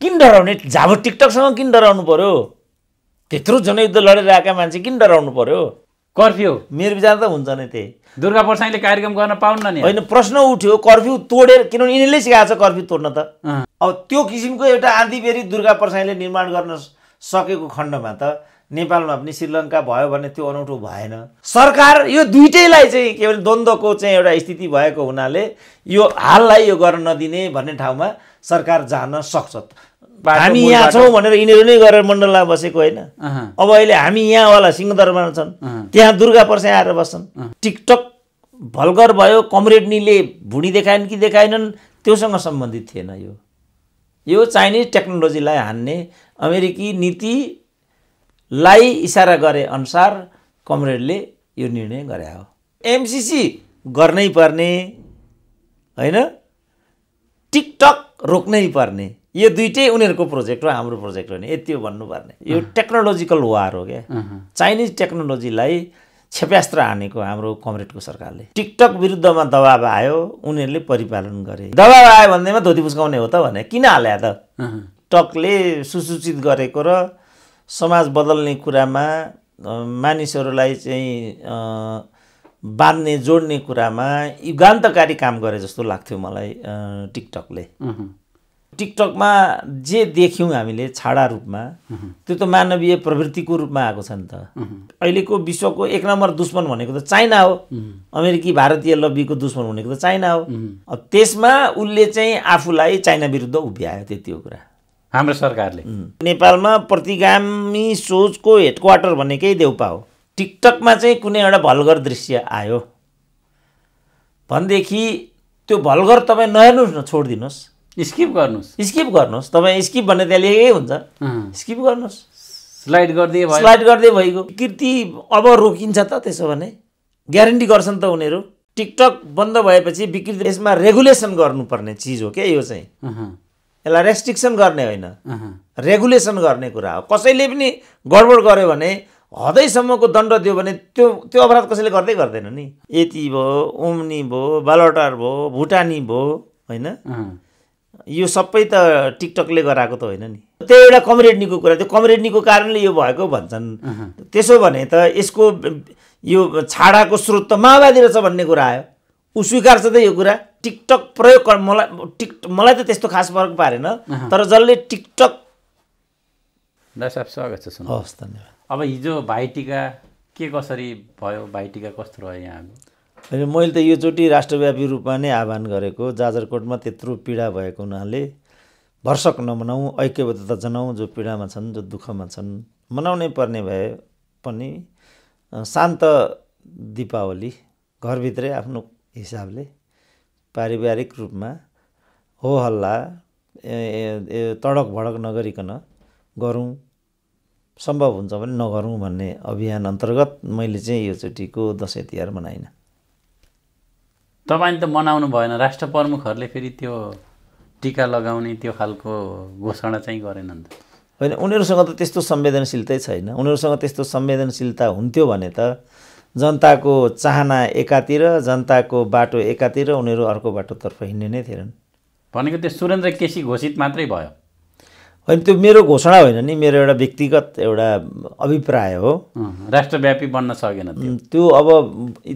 किन डराउने झाबु टिकटकसँग किन डराउनु पऱ्यो त्यत्रो जनयुद्ध लडेर आएका मान्छे किन डराउनु पऱ्यो कर्फ्यू मेरो विचार त हुन्छ नै त्यही दुर्गा प्रसाईले कार्यक्रम गर्न पाउन्न नि होइन प्रश्न उठ्यो कर्फ्यू तोडेर किनभने यिनीहरूले सिकाएको छ कर्फ्यू तोड्न त अब त्यो किसिमको एउटा आँधीबेरी दुर्गा प्रसाईले निर्माण गर्न सकेको खण्डमा त नेपालमा पनि श्रीलङ्का भयो भने त्यो अनौठो भएन सरकार यो दुइटैलाई चाहिँ के भने द्वन्द्वको चाहिँ एउटा स्थिति भएको हुनाले यो हाललाई यो गर्न नदिने भन्ने ठाउँमा सरकार जान सक्छ हामी यहाँ छौँ भनेर यिनीहरू नै गरेर मण्डलमा बसेको होइन अब अहिले हामी यहाँवाला सिंहदरबार छन् त्यहाँ दुर्गा पर्से आएर बस्छन् टिकटक भल्गर भयो कमरेडनीले भुँडी देखाएन कि देखाएनन् त्योसँग सम्बन्धित थिएन यो यो चाइनिज टेक्नोलोजीलाई हान्ने अमेरिकी नीतिलाई इसारा गरे अनुसार कमरेडले यो निर्णय गरे हो एमसिसी गर्नै पर्ने होइन टिकटक रोक्नै पर्ने यो दुइटै उनीहरूको प्रोजेक्ट हो हाम्रो प्रोजेक्ट हो नि यति हो भन्नुपर्ने यो टेक्नोलोजिकल वार हो क्या चाइनिज टेक्नोलोजीलाई क्षेप्यास्त्र हानेको हाम्रो कमरेडको सरकारले टिकटक विरुद्धमा दबाब आयो उनीहरूले परिपालन गरे दबाब आयो भन्दैमा धोती पुस्काउने हो त भने किन हाल्या त टकले सुसूचित गरेको र समाज बदल्ने कुरामा मानिसहरूलाई चाहिँ बाँध्ने जोड्ने कुरामा युगान्तकारी काम गरे जस्तो लाग्थ्यो मलाई टिकटकले टिकटकमा जे देख्यौँ हामीले छाडा रूपमा त्यो त मानवीय प्रवृत्तिको रूपमा आएको छ नि त अहिलेको विश्वको एक नम्बर दुश्मन भनेको त चाइना हो अमेरिकी भारतीय लब्बीको दुश्मन भनेको त चाइना हो अब त्यसमा उसले चाहिँ आफूलाई चाइना विरुद्ध उभ्यायो त्यति हो कुरा हाम्रो सरकारले नेपालमा प्रतिगामी सोचको हेडक्वार्टर भनेकै देउपा हो टिकटकमा चाहिँ कुनै एउटा भल्गर दृश्य आयो भनेदेखि त्यो भल्गर तपाईँ नहेर्नुहोस् न छोडिदिनुहोस् स्किप गर्नुहोस् स्किप गर्नुहोस् तपाईँ स्किप भन्ने त्यहाँ लेखेकै हुन्छ स्किप गर्नुहोस् स्लाइड गर्दै भयो स्लाइड गर्दै भइगयो कृति अब रोकिन्छ त त्यसो भने ग्यारेन्टी गर्छन् त उनीहरू टिकटक बन्द भएपछि विकृति यसमा रेगुलेसन गर्नुपर्ने चिज हो क्या यो चाहिँ यसलाई रेस्ट्रिक्सन गर्ने होइन रेगुलेसन गर्ने कुरा हो कसैले पनि गडबड गर्यो भने हदैसम्मको दण्ड दियो भने त्यो त्यो अपराध कसैले गर्दै गर्दैन नि यति भयो ओम्नी भयो बालटार भयो भुटानी भयो होइन यो सबै त टिकटकले गराएको त होइन नि त्यो एउटा कमरेडनीको कुरा त्यो कमरेडनीको कारणले यो भएको भन्छन् त्यसो भने त यसको यो छाडाको स्रोत त माओवादी रहेछ भन्ने कुरा आयो ऊ स्वीकार्छ त यो कुरा टिकटक प्रयोग मलाई टिक मलाई त त्यस्तो खास फरक पारेन तर जसले टिकटक साहब स्वागत छ हवस् धन्यवाद अब हिजो भाइटिका के कसरी भयो भाइटिका कस्तो रह्यो हामी अनि मैले त योचोटि राष्ट्रव्यापी रूपमा नै आह्वान गरेको जाजरकोटमा त्यत्रो पीडा भएको हुनाले भर्सक नमनाउँ ऐक्यबद्धता जनाउँ जो पीडामा छन् जो दुःखमा छन् मनाउनै पर्ने भए पनि शान्त दिपावली घरभित्रै आफ्नो हिसाबले पारिवारिक रूपमा हो हल्ला तडक भडक नगरिकन गरौँ सम्भव हुन्छ भने नगरौँ भन्ने अभियान अन्तर्गत मैले चाहिँ यो योचोटिको दसैँ तिहार मनाइनँ तपाईँले त मनाउनु भएन राष्ट्र प्रमुखहरूले फेरि त्यो टिका लगाउने त्यो खालको घोषणा चाहिँ गरेनन् त होइन उनीहरूसँग त त्यस्तो संवेदनशीलतै छैन उनीहरूसँग त्यस्तो संवेदनशीलता हुन्थ्यो भने त जनताको चाहना एकातिर जनताको बाटो एकातिर उनीहरू अर्को बाटोतर्फ हिँड्ने नै थिएनन् भनेको त्यो सुरेन्द्र केसी घोषित मात्रै भयो होइन त्यो मेरो घोषणा होइन नि मेरो एउटा व्यक्तिगत एउटा अभिप्राय हो राष्ट्रव्यापी बन्न सकेन त्यो अब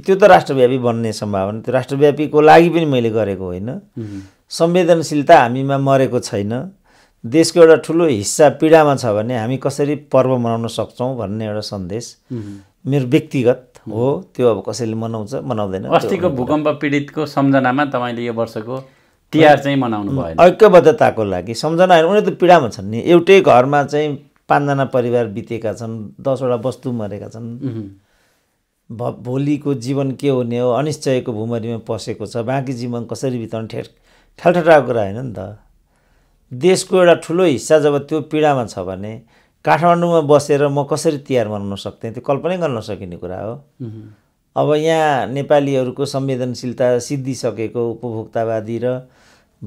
त्यो त राष्ट्रव्यापी बन्ने सम्भावना त्यो राष्ट्रव्यापीको लागि पनि मैले गरेको होइन संवेदनशीलता हामीमा मरेको छैन देशको एउटा ठुलो हिस्सा पीडामा छ भने हामी कसरी पर्व मनाउन सक्छौँ भन्ने एउटा सन्देश मेरो व्यक्तिगत हो त्यो अब कसैले मनाउँछ मनाउँदैन अस्तिको भूकम्प पीडितको सम्झनामा तपाईँले यो वर्षको तिहार चाहिँ मनाउनु भएन ऐक्यबद्धताको लागि सम्झना होइन उनीहरू त पीडामा छन् नि एउटै घरमा चाहिँ पाँचजना परिवार बितेका छन् दसवटा वस्तु मरेका छन् भ भोलिको जीवन के हुने हो अनिश्चयको भुमरीमा पसेको छ बाँकी जीवन कसरी बिताउने ठेट ठ्यालठटाको कुरा होइन नि त देशको एउटा ठुलो हिस्सा जब त्यो पीडामा छ भने काठमाडौँमा बसेर म कसरी तिहार मनाउन सक्थेँ त्यो कल्पनै गर्न सकिने कुरा हो अब यहाँ नेपालीहरूको संवेदनशीलता सिद्धिसकेको उपभोक्तावादी र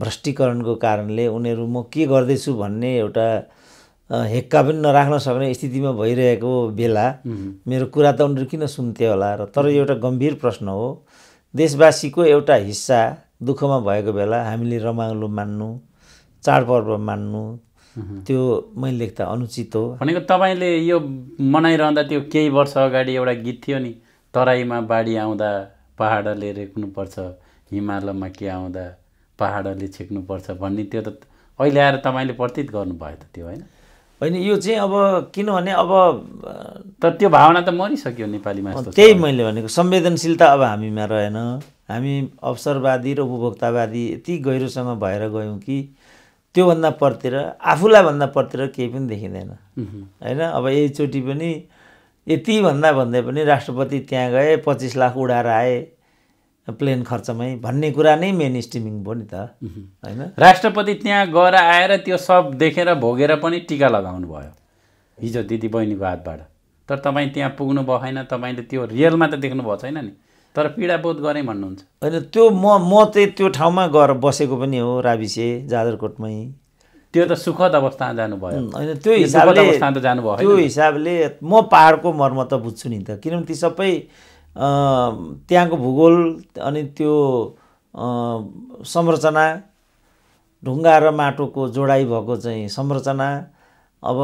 भ्रष्टीकरणको कारणले उनीहरू म के गर्दैछु भन्ने एउटा हेक्का पनि नराख्न सक्ने स्थितिमा भइरहेको बेला मेरो कुरा त उनीहरू किन सुन्थे होला र तर एउटा गम्भीर प्रश्न हो देशवासीको एउटा हिस्सा दुःखमा भएको बेला हामीले रमाइलो मान्नु चाडपर्व मान्नु त्यो मैले लेख्दा अनुचित हो भनेको तपाईँले यो मनाइरहँदा त्यो केही वर्ष अगाडि एउटा गीत थियो नि तराईमा बाढी आउँदा पाहाडले रेक्नुपर्छ हिमालयमा के आउँदा पाहाडले छेक्नुपर्छ भन्ने त्यो त अहिले आएर तपाईँले प्रतीत गर्नुभयो त त्यो होइन होइन यो चाहिँ अब किनभने अब तर त्यो भावना त मरिसक्यो नेपालीमा त्यही मैले भनेको संवेदनशीलता अब हामीमा रहेन हामी अवसरवादी र उपभोक्तावादी यति गहिरोसँग भएर गयौँ कि त्योभन्दा परतिर आफूलाई भन्दा परतिर केही पनि देखिँदैन होइन अब एकचोटि पनि यति भन्दा भन्दै पनि राष्ट्रपति त्यहाँ गए पच्चिस लाख उडाएर आए प्लेन खर्चमै भन्ने कुरा नै मेन स्ट्रिमिङ भयो नि त होइन राष्ट्रपति त्यहाँ गएर आएर त्यो सब देखेर भोगेर पनि टिका लगाउनु भयो हिजो दिदी बहिनीको हातबाट तर तपाईँ त्यहाँ पुग्नु भएन तपाईँले त्यो रियलमा त देख्नु भएको छैन नि तर पीडा बोध गरेँ भन्नुहुन्छ होइन त्यो म म चाहिँ त्यो ठाउँमा गएर बसेको पनि हो राविसे जाजरकोटमै त्यो त सुखद अवस्था जानुभयो होइन त्यो हिसाबले त जानुभयो त्यो हिसाबले म पाहाडको मर्म त बुझ्छु नि त किनभने ती सबै त्यहाँको भूगोल अनि त्यो संरचना ढुङ्गा र माटोको जोडाइ भएको चाहिँ संरचना अब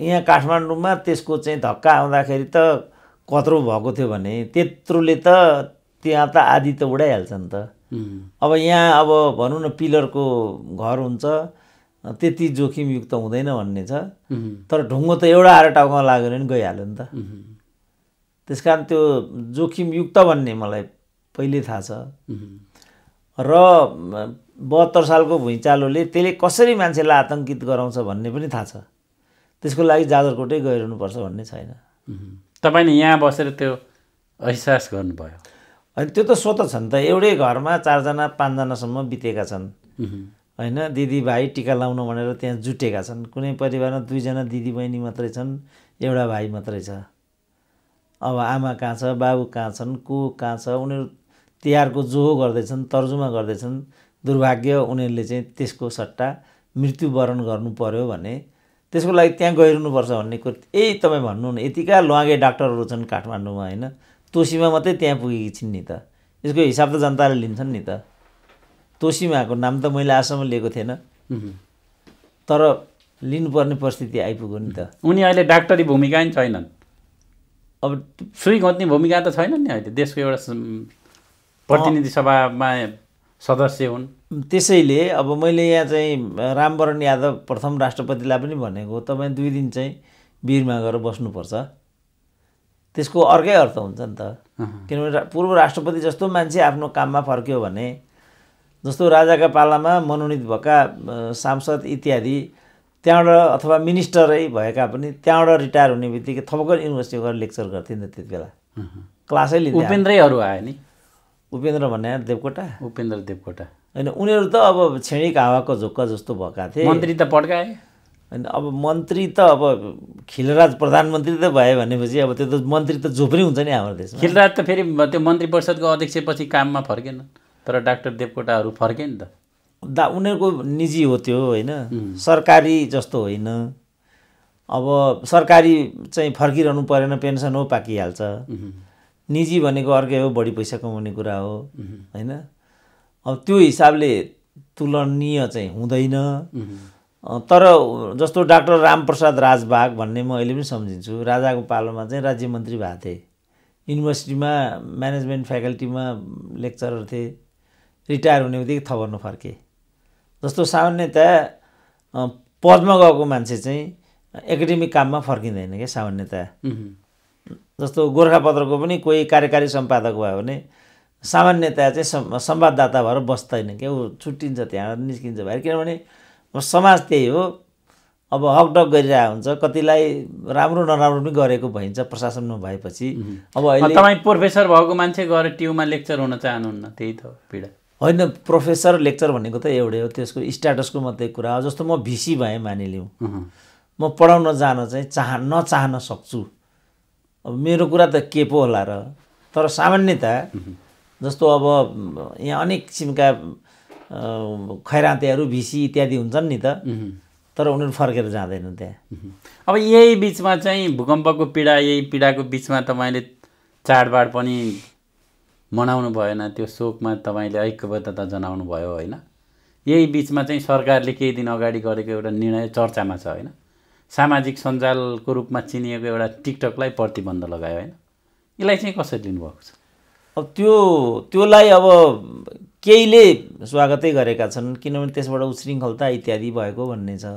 यहाँ काठमाडौँमा त्यसको चाहिँ धक्का आउँदाखेरि त कत्रो भएको थियो भने त्यत्रोले त त्यहाँ त आदि त उडाइहाल्छ नि त अब यहाँ अब भनौँ न पिलरको घर हुन्छ त्यति जोखिमयुक्त हुँदैन भन्ने छ तर ढुङ्गो त एउटा आएर टाउकोमा लाग्यो भने गइहाल्यो नि त त्यस कारण त्यो जोखिमयुक्त भन्ने मलाई पहिले थाहा छ र बहत्तर सालको भुइँचालोले त्यसले कसरी मान्छेलाई आतङ्कित गराउँछ भन्ने पनि थाहा छ त्यसको लागि जाजरकोटै गइरहनुपर्छ भन्ने छैन तपाईँले यहाँ बसेर त्यो अहिसास गर्नुभयो अनि त्यो त स्वत छन् त एउटै घरमा चारजना पाँचजनासम्म बितेका छन् होइन दिदीभाइ टिका लाउनु भनेर त्यहाँ जुटेका छन् कुनै परिवारमा दुईजना दिदीबहिनी मात्रै छन् एउटा भाइ मात्रै छ अब आमा कहाँ छ बाबु कहाँ छन् को कहाँ छ उनीहरू तिहारको जोहो गर्दैछन् तर्जुमा गर्दैछन् दुर्भाग्य उनीहरूले चाहिँ त्यसको सट्टा मृत्युवरण गर्नु पऱ्यो भने त्यसको लागि त्यहाँ गइरहनुपर्छ भन्ने कुरो यही तपाईँ भन्नु न यतिका लुवागे डाक्टरहरू छन् काठमाडौँमा होइन तोसीमा मात्रै त्यहाँ पुगेकी छिन् नि त यसको हिसाब त जनताले लिन्छन् नि त तोसीमाको नाम त मैले आजसम्म लिएको थिएन तर लिनुपर्ने परिस्थिति आइपुग्यो नि त उनी अहिले डाक्टरी भूमिका नि छैनन् अब सुई गन्ने भूमिका त छैन नि अहिले देशको एउटा प्रतिनिधि सभामा सदस्य हुन् त्यसैले अब मैले यहाँ चाहिँ रामवरण यादव प्रथम राष्ट्रपतिलाई पनि भनेको तपाईँ दुई दिन चाहिँ बिरमा गएर बस्नुपर्छ त्यसको अर्कै अर्थ हुन्छ नि त किनभने पूर्व राष्ट्रपति जस्तो मान्छे आफ्नो काममा फर्क्यो भने जस्तो राजाका पालामा मनोनित भएका सांसद इत्यादि त्यहाँबाट अथवा मिनिस्टरै भएका पनि त्यहाँबाट रिटायर हुने बित्तिकै थपकर युनिभर्सिटी गएर लेक्चर गर्थ्यो नि त्यति बेला क्लासै लिन्थ्यो उपेन्द्रैहरू आयो नि उपेन्द्र भन्ने देवकोटा उपेन्द्र देवकोटा होइन उनीहरू त अब छेडिक हावाको झोक्का जस्तो भएका थिए मन्त्री त पड्काए होइन अब मन्त्री त अब खिलराज प्रधानमन्त्री त भए भनेपछि अब त्यो त मन्त्री त जो हुन्छ नि हाम्रो देश खिलराज त फेरि त्यो मन्त्री परिषदको अध्यक्षपछि काममा फर्केन तर डाक्टर देवकोटाहरू फर्के नि त दा उनीहरूको निजी हो त्यो होइन सरकारी जस्तो होइन अब सरकारी चाहिँ फर्किरहनु परेन पेन्सन हो पाकिहाल्छ निजी भनेको अर्कै हो बढी पैसा कमाउने कुरा हो होइन अब त्यो हिसाबले तुलनीय चाहिँ हुँदैन तर जस्तो डाक्टर रामप्रसाद राजबाग भन्ने म अहिले पनि सम्झिन्छु राजाको पालोमा चाहिँ राज्य मन्त्री भएको थिएँ युनिभर्सिटीमा म्यानेजमेन्ट फ्याकल्टीमा लेक्चरर थिए रिटायर हुने बित्तिकै थबर्नु फर्के जस्तो सामान्यतया पदमा गएको मान्छे चाहिँ एकाडेमिक काममा फर्किँदैन क्या सामान्यतया जस्तो गोर्खापत्रको पनि कोही कार्यकारी सम्पादक भयो भने सामान्यतया चाहिँ संवाददाता भएर बस्दैन क्या ऊ छुट्टिन्छ त्यहाँ निस्किन्छ भाइ किनभने समाज त्यही हो अब हकडक गरिरहेको हुन्छ कतिलाई राम्रो नराम्रो पनि गरेको भइन्छ प्रशासनमा भएपछि अब अहिले तपाईँ प्रोफेसर भएको मान्छे गएर ट्युमा लेक्चर हुन चाहनुहुन्न त्यही त पीडा होइन प्रोफेसर लेक्चर भनेको त एउटै हो त्यसको स्ट्याटसको मात्रै कुरा हो जस्तो म भिसी भएँ मानिलिउँ म पढाउन जान चाहिँ चाह नचाहन सक्छु अब मेरो कुरा त के पो होला र तर सामान्यतया जस्तो अब यहाँ अनेक किसिमका खैरातेहरू भिसी इत्यादि हुन्छन् नि त तर उनीहरू फर्केर जाँदैनन् त्यहाँ अब यही बिचमा चाहिँ भूकम्पको पीडा यही पीडाको बिचमा तपाईँले चाडबाड पनि मनाउनु भएन त्यो शोकमा तपाईँले ऐक्यबद्धता जनाउनु भयो होइन यही बिचमा चाहिँ सरकारले केही दिन अगाडि गरेको एउटा निर्णय चर्चामा छ होइन सामाजिक सञ्जालको रूपमा चिनिएको एउटा टिकटकलाई प्रतिबन्ध लगायो होइन यसलाई चाहिँ कसरी लिनुभएको छ अब त्यो त्योलाई अब केहीले स्वागतै गरेका छन् किनभने त्यसबाट उशृङ्खलता इत्यादि भएको भन्ने छ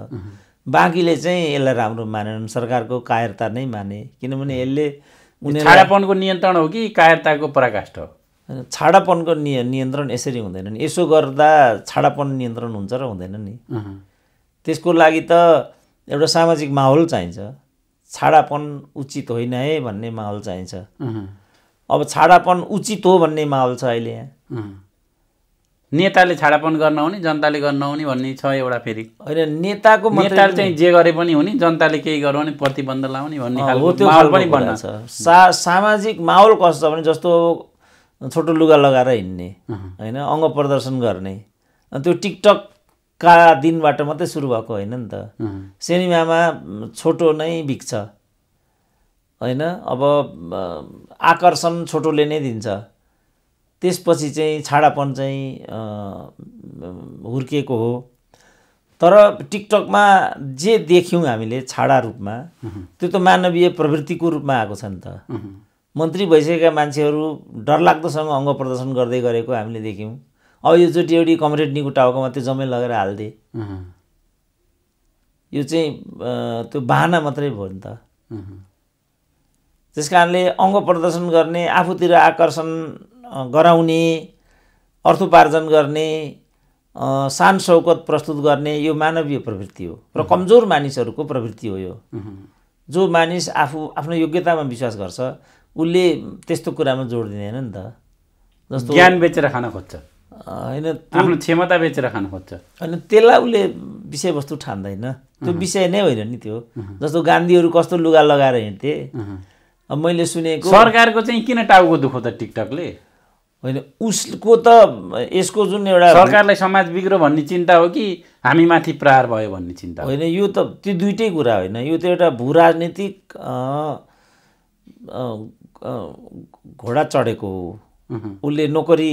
बाँकीले चाहिँ यसलाई राम्रो मानेनन् सरकारको कायरता नै माने किनभने यसले उनीहरूपनको नियन्त्रण हो कि कायरताको पराकाष्ठ हो छाडापनको निय नियन्त्रण यसरी हुँदैन नि यसो गर्दा छाडापन नियन्त्रण हुन्छ र हुँदैन नि त्यसको लागि त एउटा सामाजिक माहौल चाहिन्छ छाडापन उचित होइन है भन्ने माहौल चाहिन्छ अब छाडापन उचित हो भन्ने माहौल छ अहिले यहाँ नेताले छाडापन गर्न हुने जनताले गर्न हुने भन्ने छ एउटा फेरि होइन नेताको नेताले चाहिँ जे गरे पनि हुने जनताले केही गर्यो प्रतिबन्ध लाउने भन्ने खालको माहौल पनि बन्न छ सामाजिक माहौल कस्तो छ भने जस्तो छोटो लुगा लगाएर हिँड्ने होइन अङ्ग प्रदर्शन गर्ने त्यो टिकटकका दिनबाट मात्रै सुरु भएको होइन नि त सिनेमामा छोटो नै भिक्छ होइन अब आकर्षण छोटोले नै दिन्छ त्यसपछि चाहिँ छाडापन चाहिँ हुर्किएको हो तर टिकटकमा जे देख्यौँ हामीले छाडा रूपमा त्यो त मानवीय प्रवृत्तिको रूपमा आएको छ नि त मन्त्री भइसकेका मान्छेहरू डरलाग्दोसँग अङ्ग प्रदर्शन गर्दै गरेको हामीले देख्यौँ अब योचोटि एउटी कमरेड निको टाउको मात्रै जम्मै लगेर हालिदिए यो चाहिँ त्यो बाहना मात्रै भयो नि त त्यस कारणले अङ्ग प्रदर्शन गर्ने आफूतिर आकर्षण गराउने अर्थोपार्जन गर्ने सान सौकत प्रस्तुत गर्ने यो मानवीय प्रवृत्ति हो र कमजोर मानिसहरूको प्रवृत्ति हो यो जो मानिस आफू आफ्नो योग्यतामा विश्वास गर्छ उसले त्यस्तो कुरामा जोड दिँदैन नि त जस्तो ज्ञान बेचेर खान खोज्छ होइन आफ्नो क्षमता बेचेर खान खोज्छ होइन त्यसलाई उसले विषयवस्तु ठान्दैन त्यो विषय नै होइन नि त्यो जस्तो गान्धीहरू कस्तो लुगा लगाएर हिँड्थे अब मैले सुनेको सरकारको चाहिँ किन टाउको त टिकटकले होइन उसको त यसको जुन एउटा सरकारलाई समाज बिग्रो भन्ने चिन्ता हो कि हामी माथि प्रहार भयो भन्ने चिन्ता होइन यो त त्यो दुइटै कुरा होइन यो त एउटा भू राजनीतिक घोडा चढेको हो उसले नोकरी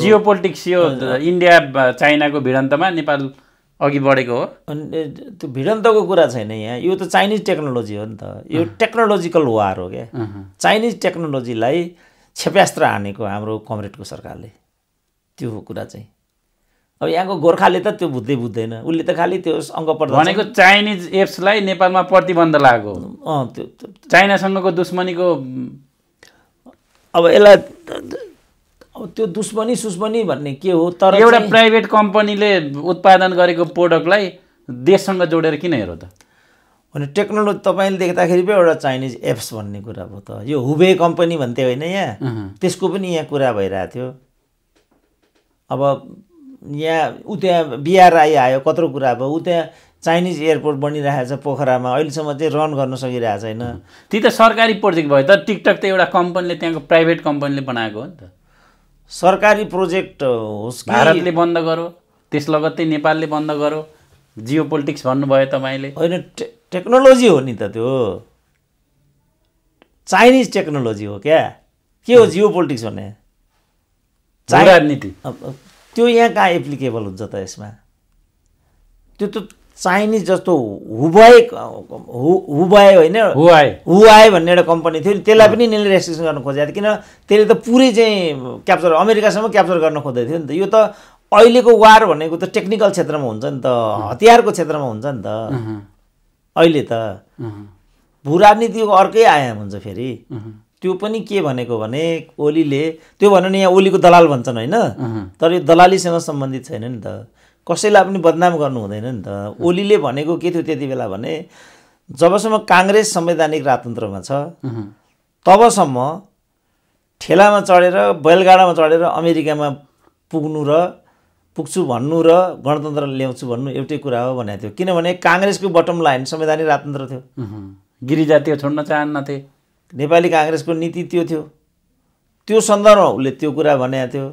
जियो पोलिटिक्स यो इन्डिया चाइनाको भिडन्तमा नेपाल अघि बढेको हो अनि त्यो भिडन्तको कुरा छैन यहाँ यो त चाइनिज टेक्नोलोजी हो नि त यो टेक्नोलोजिकल वार हो क्या चाइनिज टेक्नोलोजीलाई क्षेप्यास्त्र हानेको हाम्रो कमरेडको सरकारले त्यो कुरा चाहिँ अब यहाँको गोर्खाले त त्यो बुझ्दै बुझ्दैन उसले त खालि त्यो अङ्ग पर्दा भनेको चाइनिज एप्सलाई नेपालमा प्रतिबन्ध लागेको अँ त्यो चाइनासँगको दुश्मनीको अब यसलाई अब त्यो दुश्मनी सुस्मनी भन्ने के हो तर एउटा प्राइभेट कम्पनीले उत्पादन गरेको प्रोडक्टलाई देशसँग जोडेर किन हेर त भने टेक्नोलोजी तपाईँले देख्दाखेरि पो एउटा चाइनिज एप्स भन्ने कुरा भयो त यो हुबे कम्पनी भन्थ्यो होइन यहाँ त्यसको पनि यहाँ कुरा भइरहेको थियो अब यहाँ ऊ त्यहाँ बिहार आइआयो आयो कत्रो कुरा अब ऊ त्यहाँ चाइनिज एयरपोर्ट बनिरहेको छ पोखरामा अहिलेसम्म चाहिँ रन गर्न सकिरहेको छैन ती त सरकारी प्रोजेक्ट भयो त टिकटक त एउटा कम्पनीले त्यहाँको प्राइभेट कम्पनीले बनाएको हो नि त सरकारी प्रोजेक्ट होस् भारतले बन्द गरो त्यस लगत्तै नेपालले बन्द गरो जियो पोलिटिक्स भन्नुभयो तपाईँले होइन टेक्नोलोजी हो नि त त्यो चाइनिज टेक्नोलोजी हो क्या के हो जियो पोलिटिक्स भन्ने राजनीति त्यो यहाँ कहाँ एप्लिकेबल हुन्छ त यसमा त्यो त चाइनिज जस्तो हुबए हुबए होइन हुआए भन्ने एउटा कम्पनी थियो नि त्यसलाई पनि यिनीहरूले रेस्ट्रिक्सन गर्न खोजेको थियो किन त्यसले त पुरै चाहिँ क्याप्चर अमेरिकासम्म क्याप्चर गर्न खोज्दै थियो नि त यो त अहिलेको वार भनेको त टेक्निकल क्षेत्रमा हुन्छ नि त हतियारको क्षेत्रमा हुन्छ नि त अहिले त भू राजनीतिको अर्कै आयाम हुन्छ फेरि त्यो पनि के भनेको भने ओलीले त्यो भनौँ भने यहाँ ओलीको दलाल भन्छन् होइन तर यो दलालीसँग सम्बन्धित छैन नि त कसैलाई पनि बदनाम गर्नु हुँदैन नि त ओलीले भनेको के थियो त्यति बेला भने जबसम्म काङ्ग्रेस संवैधानिक राजतन्त्रमा छ तबसम्म ठेलामा चढेर बैलगाडामा चढेर अमेरिकामा पुग्नु र पुग्छु भन्नु र गणतन्त्र ल्याउँछु भन्नु एउटै कुरा हो भनेको थियो किनभने काङ्ग्रेसको बटम लाइन संवैधानिक राजतन्त्र थियो गिरिजातीय छोड्न चाहन्नथे नेपाली काङ्ग्रेसको नीति त्यो थियो त्यो सन्दर्भमा उसले त्यो कुरा भनेको थियो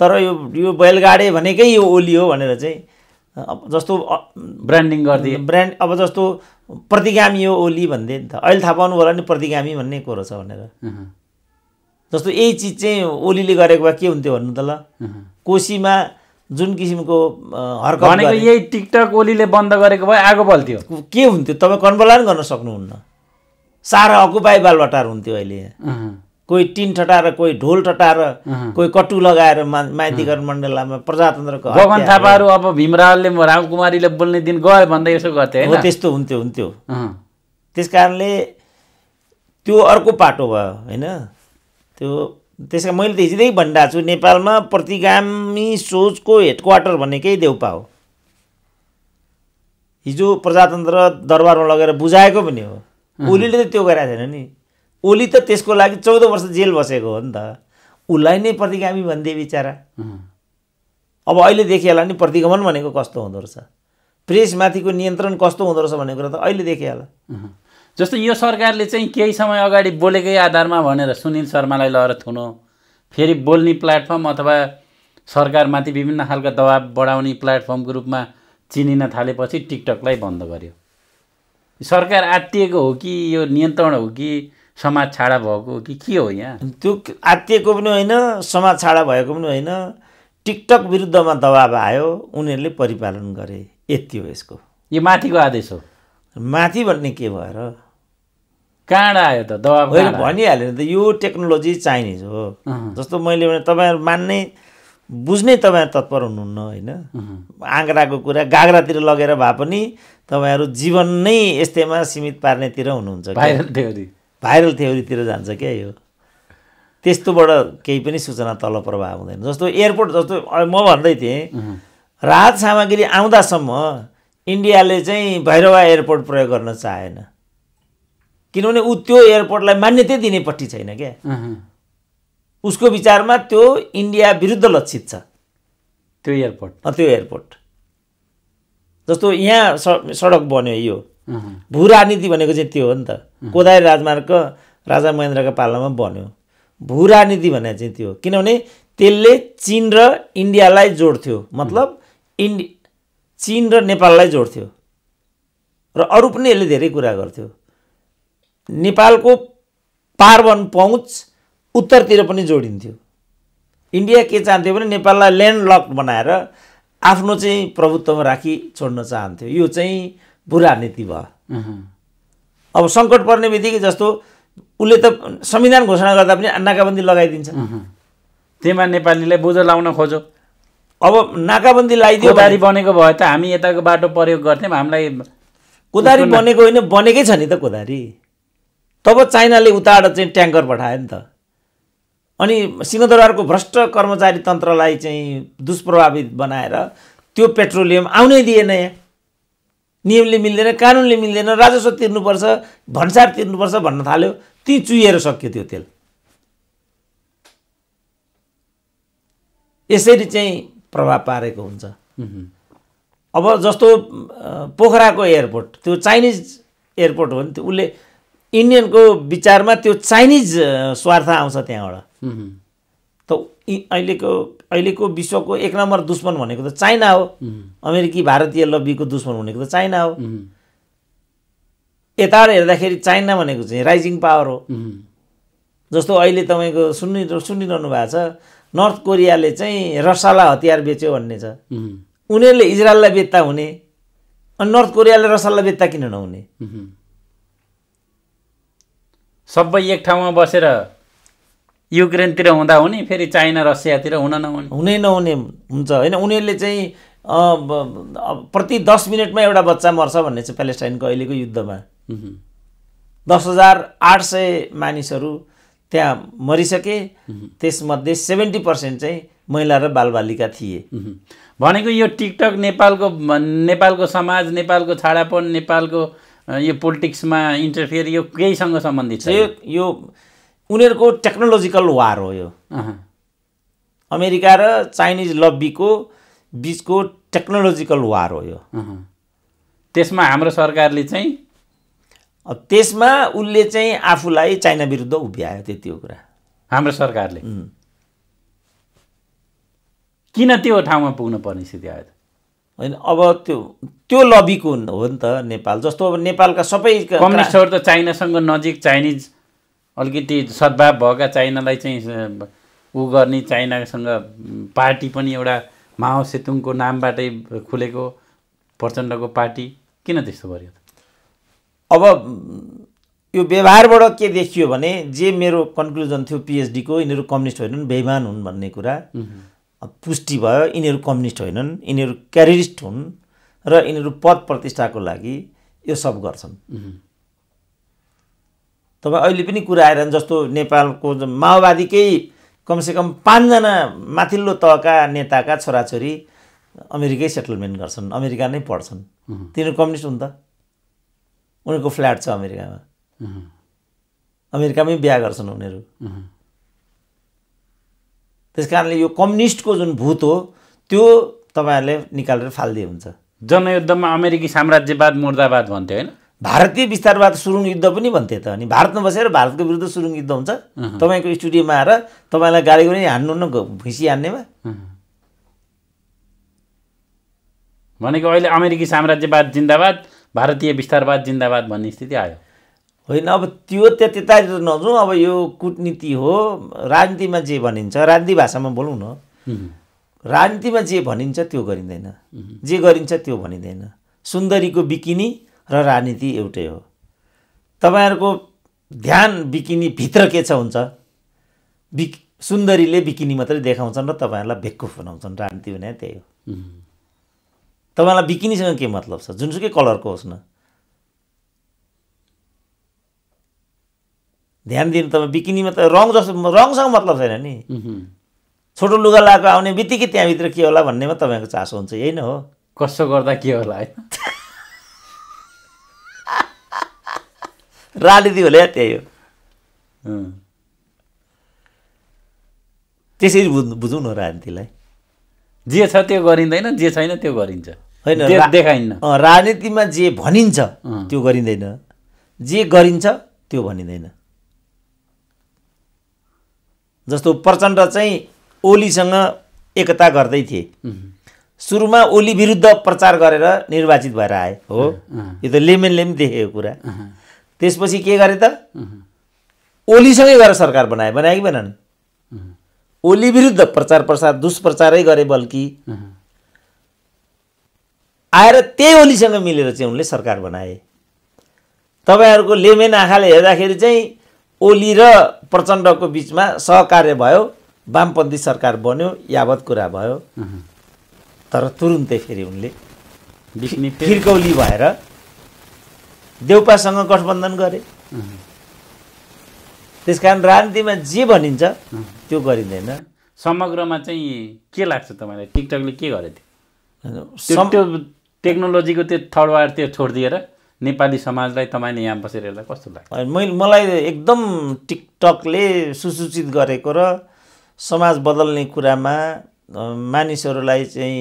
तर यो यो बैलगाडे भनेकै यो ओली हो भनेर चाहिँ अब जस्तो ब्रान्डिङ गरिदिए ब्रान्ड अब जस्तो प्रतिगामी हो ओली भन्थे नि त अहिले थाहा पाउनु होला नि प्रतिगामी भन्ने कुरो छ भनेर जस्तो यही चिज चाहिँ ओलीले गरेको भए के हुन्थ्यो भन्नु त ल कोसीमा जुन किसिमको हर्क यही टिकटक ओलीले बन्द गरेको भए आगो बल्थ्यो के हुन्थ्यो तपाईँ कन्बला पनि गर्न सक्नुहुन्न सारा अकुपाई बालबाटार हुन्थ्यो अहिले कोही टिन ठटाएर कोही ढोल ठटाएर कोही कटु लगाएर मा माइतीकरण मण्डलामा प्रजातन्त्रको गगन थापाहरू अब भीमरावले रामकुमारीले बोल्ने दिन गयो भन्दै यसो गर्थे हो त्यस्तो हुन्थ्यो हुन्थ्यो त्यस कारणले त्यो अर्को पाटो भयो होइन त्यो त्यस कारण मैले त हिजोदेखि भनिरहेको छु नेपालमा प्रतिगामी सोचको हेडक्वार्टर भनेकै देउपा हो हिजो प्रजातन्त्र दरबारमा लगेर बुझाएको पनि हो ओलीले त त्यो गराएको थिएन नि ओली त त्यसको लागि चौध वर्ष जेल बसेको हो नि त उसलाई नै प्रतिगामी भनिदिए बिचरा अब अहिले देखिहाल्ला नि प्रतिगमन भनेको कस्तो हुँदो रहेछ प्रेसमाथिको नियन्त्रण कस्तो हुँदो रहेछ भन्ने कुरा त अहिले देखिहाल्ला जस्तो यो सरकारले चाहिँ केही समय अगाडि बोलेकै आधारमा भनेर सुनिल शर्मालाई लगेर थुनो फेरि बोल्ने प्लेटफर्म अथवा सरकारमाथि विभिन्न खालका दबाब बढाउने प्लेटफर्मको रूपमा चिनिन थालेपछि टिकटकलाई बन्द गर्यो सरकार आत्तिएको हो कि यो नियन्त्रण हो कि समाज छाडा भएको हो कि के हो यहाँ त्यो आत्तिएको पनि होइन समाज छाडा भएको पनि होइन टिकटक विरुद्धमा दबाब आयो उनीहरूले परिपालन गरे यति हो यसको यो माथिको आदेश हो माथि भन्ने के भएर कहाँ आयो त दबाब भनिहाल्यो नि त यो टेक्नोलोजी चाइनिज हो जस्तो मैले भने तपाईँहरू मान्ने बुझ्ने तपाईँ तत्पर हुनुहुन्न होइन आँकडाको कुरा गाग्रातिर लगेर भए पनि तपाईँहरू जीवन नै यस्तैमा सीमित पार्नेतिर हुनुहुन्छ भाइरल थ्योरी भाइरल थ्योरीतिर जान्छ क्या यो त्यस्तोबाट केही पनि सूचना तल प्रभाव हुँदैन जस्तो एयरपोर्ट जस्तो म भन्दै थिएँ राहत सामग्री आउँदासम्म इन्डियाले चाहिँ भैरवा एयरपोर्ट प्रयोग गर्न चाहेन किनभने ऊ त्यो एयरपोर्टलाई मान्यतै दिनेपट्टि छैन क्या उसको विचारमा त्यो इन्डिया विरुद्ध लक्षित छ त्यो एयरपोर्ट त्यो एयरपोर्ट जस्तो यहाँ सडक बन्यो यो भू राजनीति भनेको चाहिँ त्यो हो नि त कोदाय राजमार्ग राजा महेन्द्रका पालामा बन्यो भू राजनीति भने चाहिँ त्यो किनभने त्यसले चिन र इन्डियालाई जोड्थ्यो मतलब इन्डि चिन र नेपाललाई जोड्थ्यो र अरू पनि यसले धेरै कुरा गर्थ्यो नेपालको पार्वन पहुँच उत्तरतिर पनि जोडिन्थ्यो इन्डिया के चाहन्थ्यो भने नेपाललाई ल्यान्ड लक बनाएर आफ्नो चाहिँ प्रभुत्वमा राखी छोड्न चाहन्थ्यो यो चाहिँ बुरा नीति भयो अब सङ्कट पर्ने बित्तिकै जस्तो उसले त संविधान घोषणा गर्दा पनि नाकाबन्दी लगाइदिन्छ त्यहीमा नेपालीलाई बोझ लाउन खोजो अब नाकाबन्दी लगाइदियो कोदारी बनेको भए त हामी यताको बाटो प्रयोग गर्थ्यौँ हामीलाई कोदारी बनेको होइन बनेकै छ नि त कोदारी तब चाइनाले उताबाट चाहिँ ट्याङ्कर पठायो नि त अनि सिंहदरबारको भ्रष्ट कर्मचारी तन्त्रलाई चाहिँ दुष्प्रभावित बनाएर त्यो पेट्रोलियम आउनै दिएन यहाँ नियमले मिल्दैन कानुनले मिल्दैन राजस्व तिर्नुपर्छ भन्सार तिर्नुपर्छ भन्न थाल्यो ती चुहिएर सक्यो त्यो तेल यसरी चाहिँ प्रभाव पारेको हुन्छ अब जस्तो पोखराको एयरपोर्ट त्यो चाइनिज एयरपोर्ट हो नि त्यो उसले इन्डियनको विचारमा त्यो चाइनिज स्वार्थ आउँछ त्यहाँबाट त अहिलेको अहिलेको विश्वको एक नम्बर दुश्मन भनेको त चाइना हो अमेरिकी भारतीय लब्बीको दुश्मन भनेको त चाइना हो यता हेर्दाखेरि चाइना भनेको चाहिँ राइजिङ पावर हो जस्तो अहिले तपाईँको सुनि सुनिरहनु भएको छ नर्थ कोरियाले चाहिँ रसालाई हतियार बेच्यो भन्ने छ उनीहरूले इजरायललाई बेच्दा हुने अनि नर्थ कोरियाले रसाललाई बेच्दा किन नहुने सबै एक ठाउँमा बसेर युक्रेनतिर हुँदा हुने फेरि चाइना रसियातिर हुन नहुने हुनै नहुने हुन्छ होइन उनीहरूले चाहिँ प्रति दस मिनटमा एउटा बच्चा मर्छ भन्ने चाहिँ प्यालेस्टाइनको अहिलेको युद्धमा दस हजार आठ सय मानिसहरू त्यहाँ मरिसके त्यसमध्ये सेभेन्टी पर्सेन्ट चाहिँ महिला र बालबालिका थिए भनेको यो टिकटक नेपालको नेपालको समाज नेपालको छाडापन नेपालको यो पोलिटिक्समा इन्टरफियर यो केहीसँग सम्बन्धित छ यो यो उनीहरूको टेक्नोलोजिकल वार हो यो अमेरिका र चाइनिज लब्बीको बिचको टेक्नोलोजिकल वार हो यो त्यसमा हाम्रो सरकारले चाहिँ त्यसमा उसले चाहिँ आफूलाई चाइना विरुद्ध उभ्यायो त्यति हो कुरा हाम्रो सरकारले किन त्यो ठाउँमा पुग्न पर्ने स्थिति आयो त होइन अब त्यो त्यो लबीको हो नि त नेपाल जस्तो अब नेपालका सबै कम्युनिस्टहरू त चाइनासँग नजिक चाइनिज अलिकति सद्भाव भएका चाइनालाई चाहिँ ऊ गर्ने चाइनासँग पार्टी पनि एउटा माओ सेतुङको नामबाटै खुलेको प्रचण्डको पार्टी किन त्यस्तो गर्यो अब यो व्यवहारबाट के देखियो भने जे मेरो कन्क्लुजन थियो पिएचडीको यिनीहरू कम्युनिस्ट होइनन् बेइमान हुन् भन्ने कुरा पुष्टि भयो यिनीहरू कम्युनिस्ट होइनन् यिनीहरू क्यारिस्ट हुन् र यिनीहरू पद प्रतिष्ठाको लागि यो सब गर्छन् तपाईँ अहिले पनि कुरा आइरहनु जस्तो नेपालको माओवादीकै कमसेकम पाँचजना माथिल्लो तहका नेताका छोराछोरी अमेरिकै सेटलमेन्ट गर्छन् अमेरिका नै पढ्छन् तिनीहरू कम्युनिस्ट हुन् त उनीहरूको फ्ल्याट छ अमेरिकामा अमेरिकामै बिहा गर्छन् उनीहरू त्यस कारणले यो कम्युनिस्टको जुन भूत हो त्यो तपाईँहरूले निकालेर फालिदिए हुन्छ जनयुद्धमा अमेरिकी साम्राज्यवाद मुर्दाबाद भन्थ्यो होइन भारतीय विस्तारवाद सुरुङ युद्ध पनि भन्थे त अनि भारतमा बसेर भारतको विरुद्ध सुरुङ युद्ध हुन्छ तपाईँको स्टुडियोमा आएर तपाईँलाई गाली गरी हान्नु न भुइँसी हान्नेमा भनेको अहिले अमेरिकी साम्राज्यवाद जिन्दाबाद भारतीय विस्तारवाद जिन्दाबाद भन्ने स्थिति आयो होइन अब त्यो त्यहाँ त्यतातिर नजाउँ अब यो कुटनीति हो राजनीतिमा जे भनिन्छ राजनीति भाषामा बोलौँ न राजनीतिमा जे भनिन्छ त्यो गरिँदैन जे गरिन्छ त्यो भनिँदैन सुन्दरीको बिकिनी र राजनीति एउटै हो तपाईँहरूको ध्यान बिकिनी भित्र के छ हुन्छ बि सुन्दरीले बिकिनी मात्रै देखाउँछन् र तपाईँहरूलाई बेक्कुफ बनाउँछन् राजनीति भने त्यही हो तपाईँलाई बिकिनीसँग के मतलब छ जुनसुकै कलरको होस् न ध्यान दिनु तपाईँ बिकिनीमा त रङ जस्तो रङसँग मतलब छैन नि छोटो लुगा लगाएको आउने बित्तिकै त्यहाँभित्र के होला भन्नेमा तपाईँको चासो हुन्छ यही नै हो कसो गर्दा के होला राजनीति होला त्यही हो त्यसरी बुझ बुझौँ न राजनीतिलाई जे छ त्यो गरिँदैन जे छैन त्यो गरिन्छ होइन देखाइन्न राजनीतिमा जे भनिन्छ त्यो गरिँदैन जे गरिन्छ त्यो भनिँदैन जस्तो प्रचण्ड चाहिँ ओलीसँग एकता गर्दै थिए सुरुमा ओली विरुद्ध प्रचार गरेर निर्वाचित भएर आए हो यो त लेमेनले पनि देखेको कुरा त्यसपछि के गरे त ओलीसँगै गएर सरकार बनाए बनाए कि बनाएन ओली विरुद्ध प्रचार प्रसार दुष्प्रचारै गरे बल्कि आएर त्यही ओलीसँग मिलेर चाहिँ उनले सरकार बनाए तपाईँहरूको लेमेन आँखाले हेर्दाखेरि चाहिँ ओली र प्रचण्डको बिचमा सहकार्य भयो वामपन्थी सरकार बन्यो यावत कुरा भयो तर तुरुन्तै फेरि उनले फिर्कौली भएर देउपासँग गठबन्धन गरे त्यस कारण राजनीतिमा जे भनिन्छ त्यो गरिँदैन समग्रमा चाहिँ के लाग्छ तपाईँलाई टिकटकले के गरे त्यो त्यो टेक्नोलोजीको त्यो थर्ड वायर त्यो छोडिदिएर नेपाली समाजलाई तपाईँले यहाँ बसेर हेर्दा कस्तो लाग्छ मैले मलाई एकदम टिकटकले सुसूचित गरेको र समाज बदल्ने कुरामा मानिसहरूलाई चाहिँ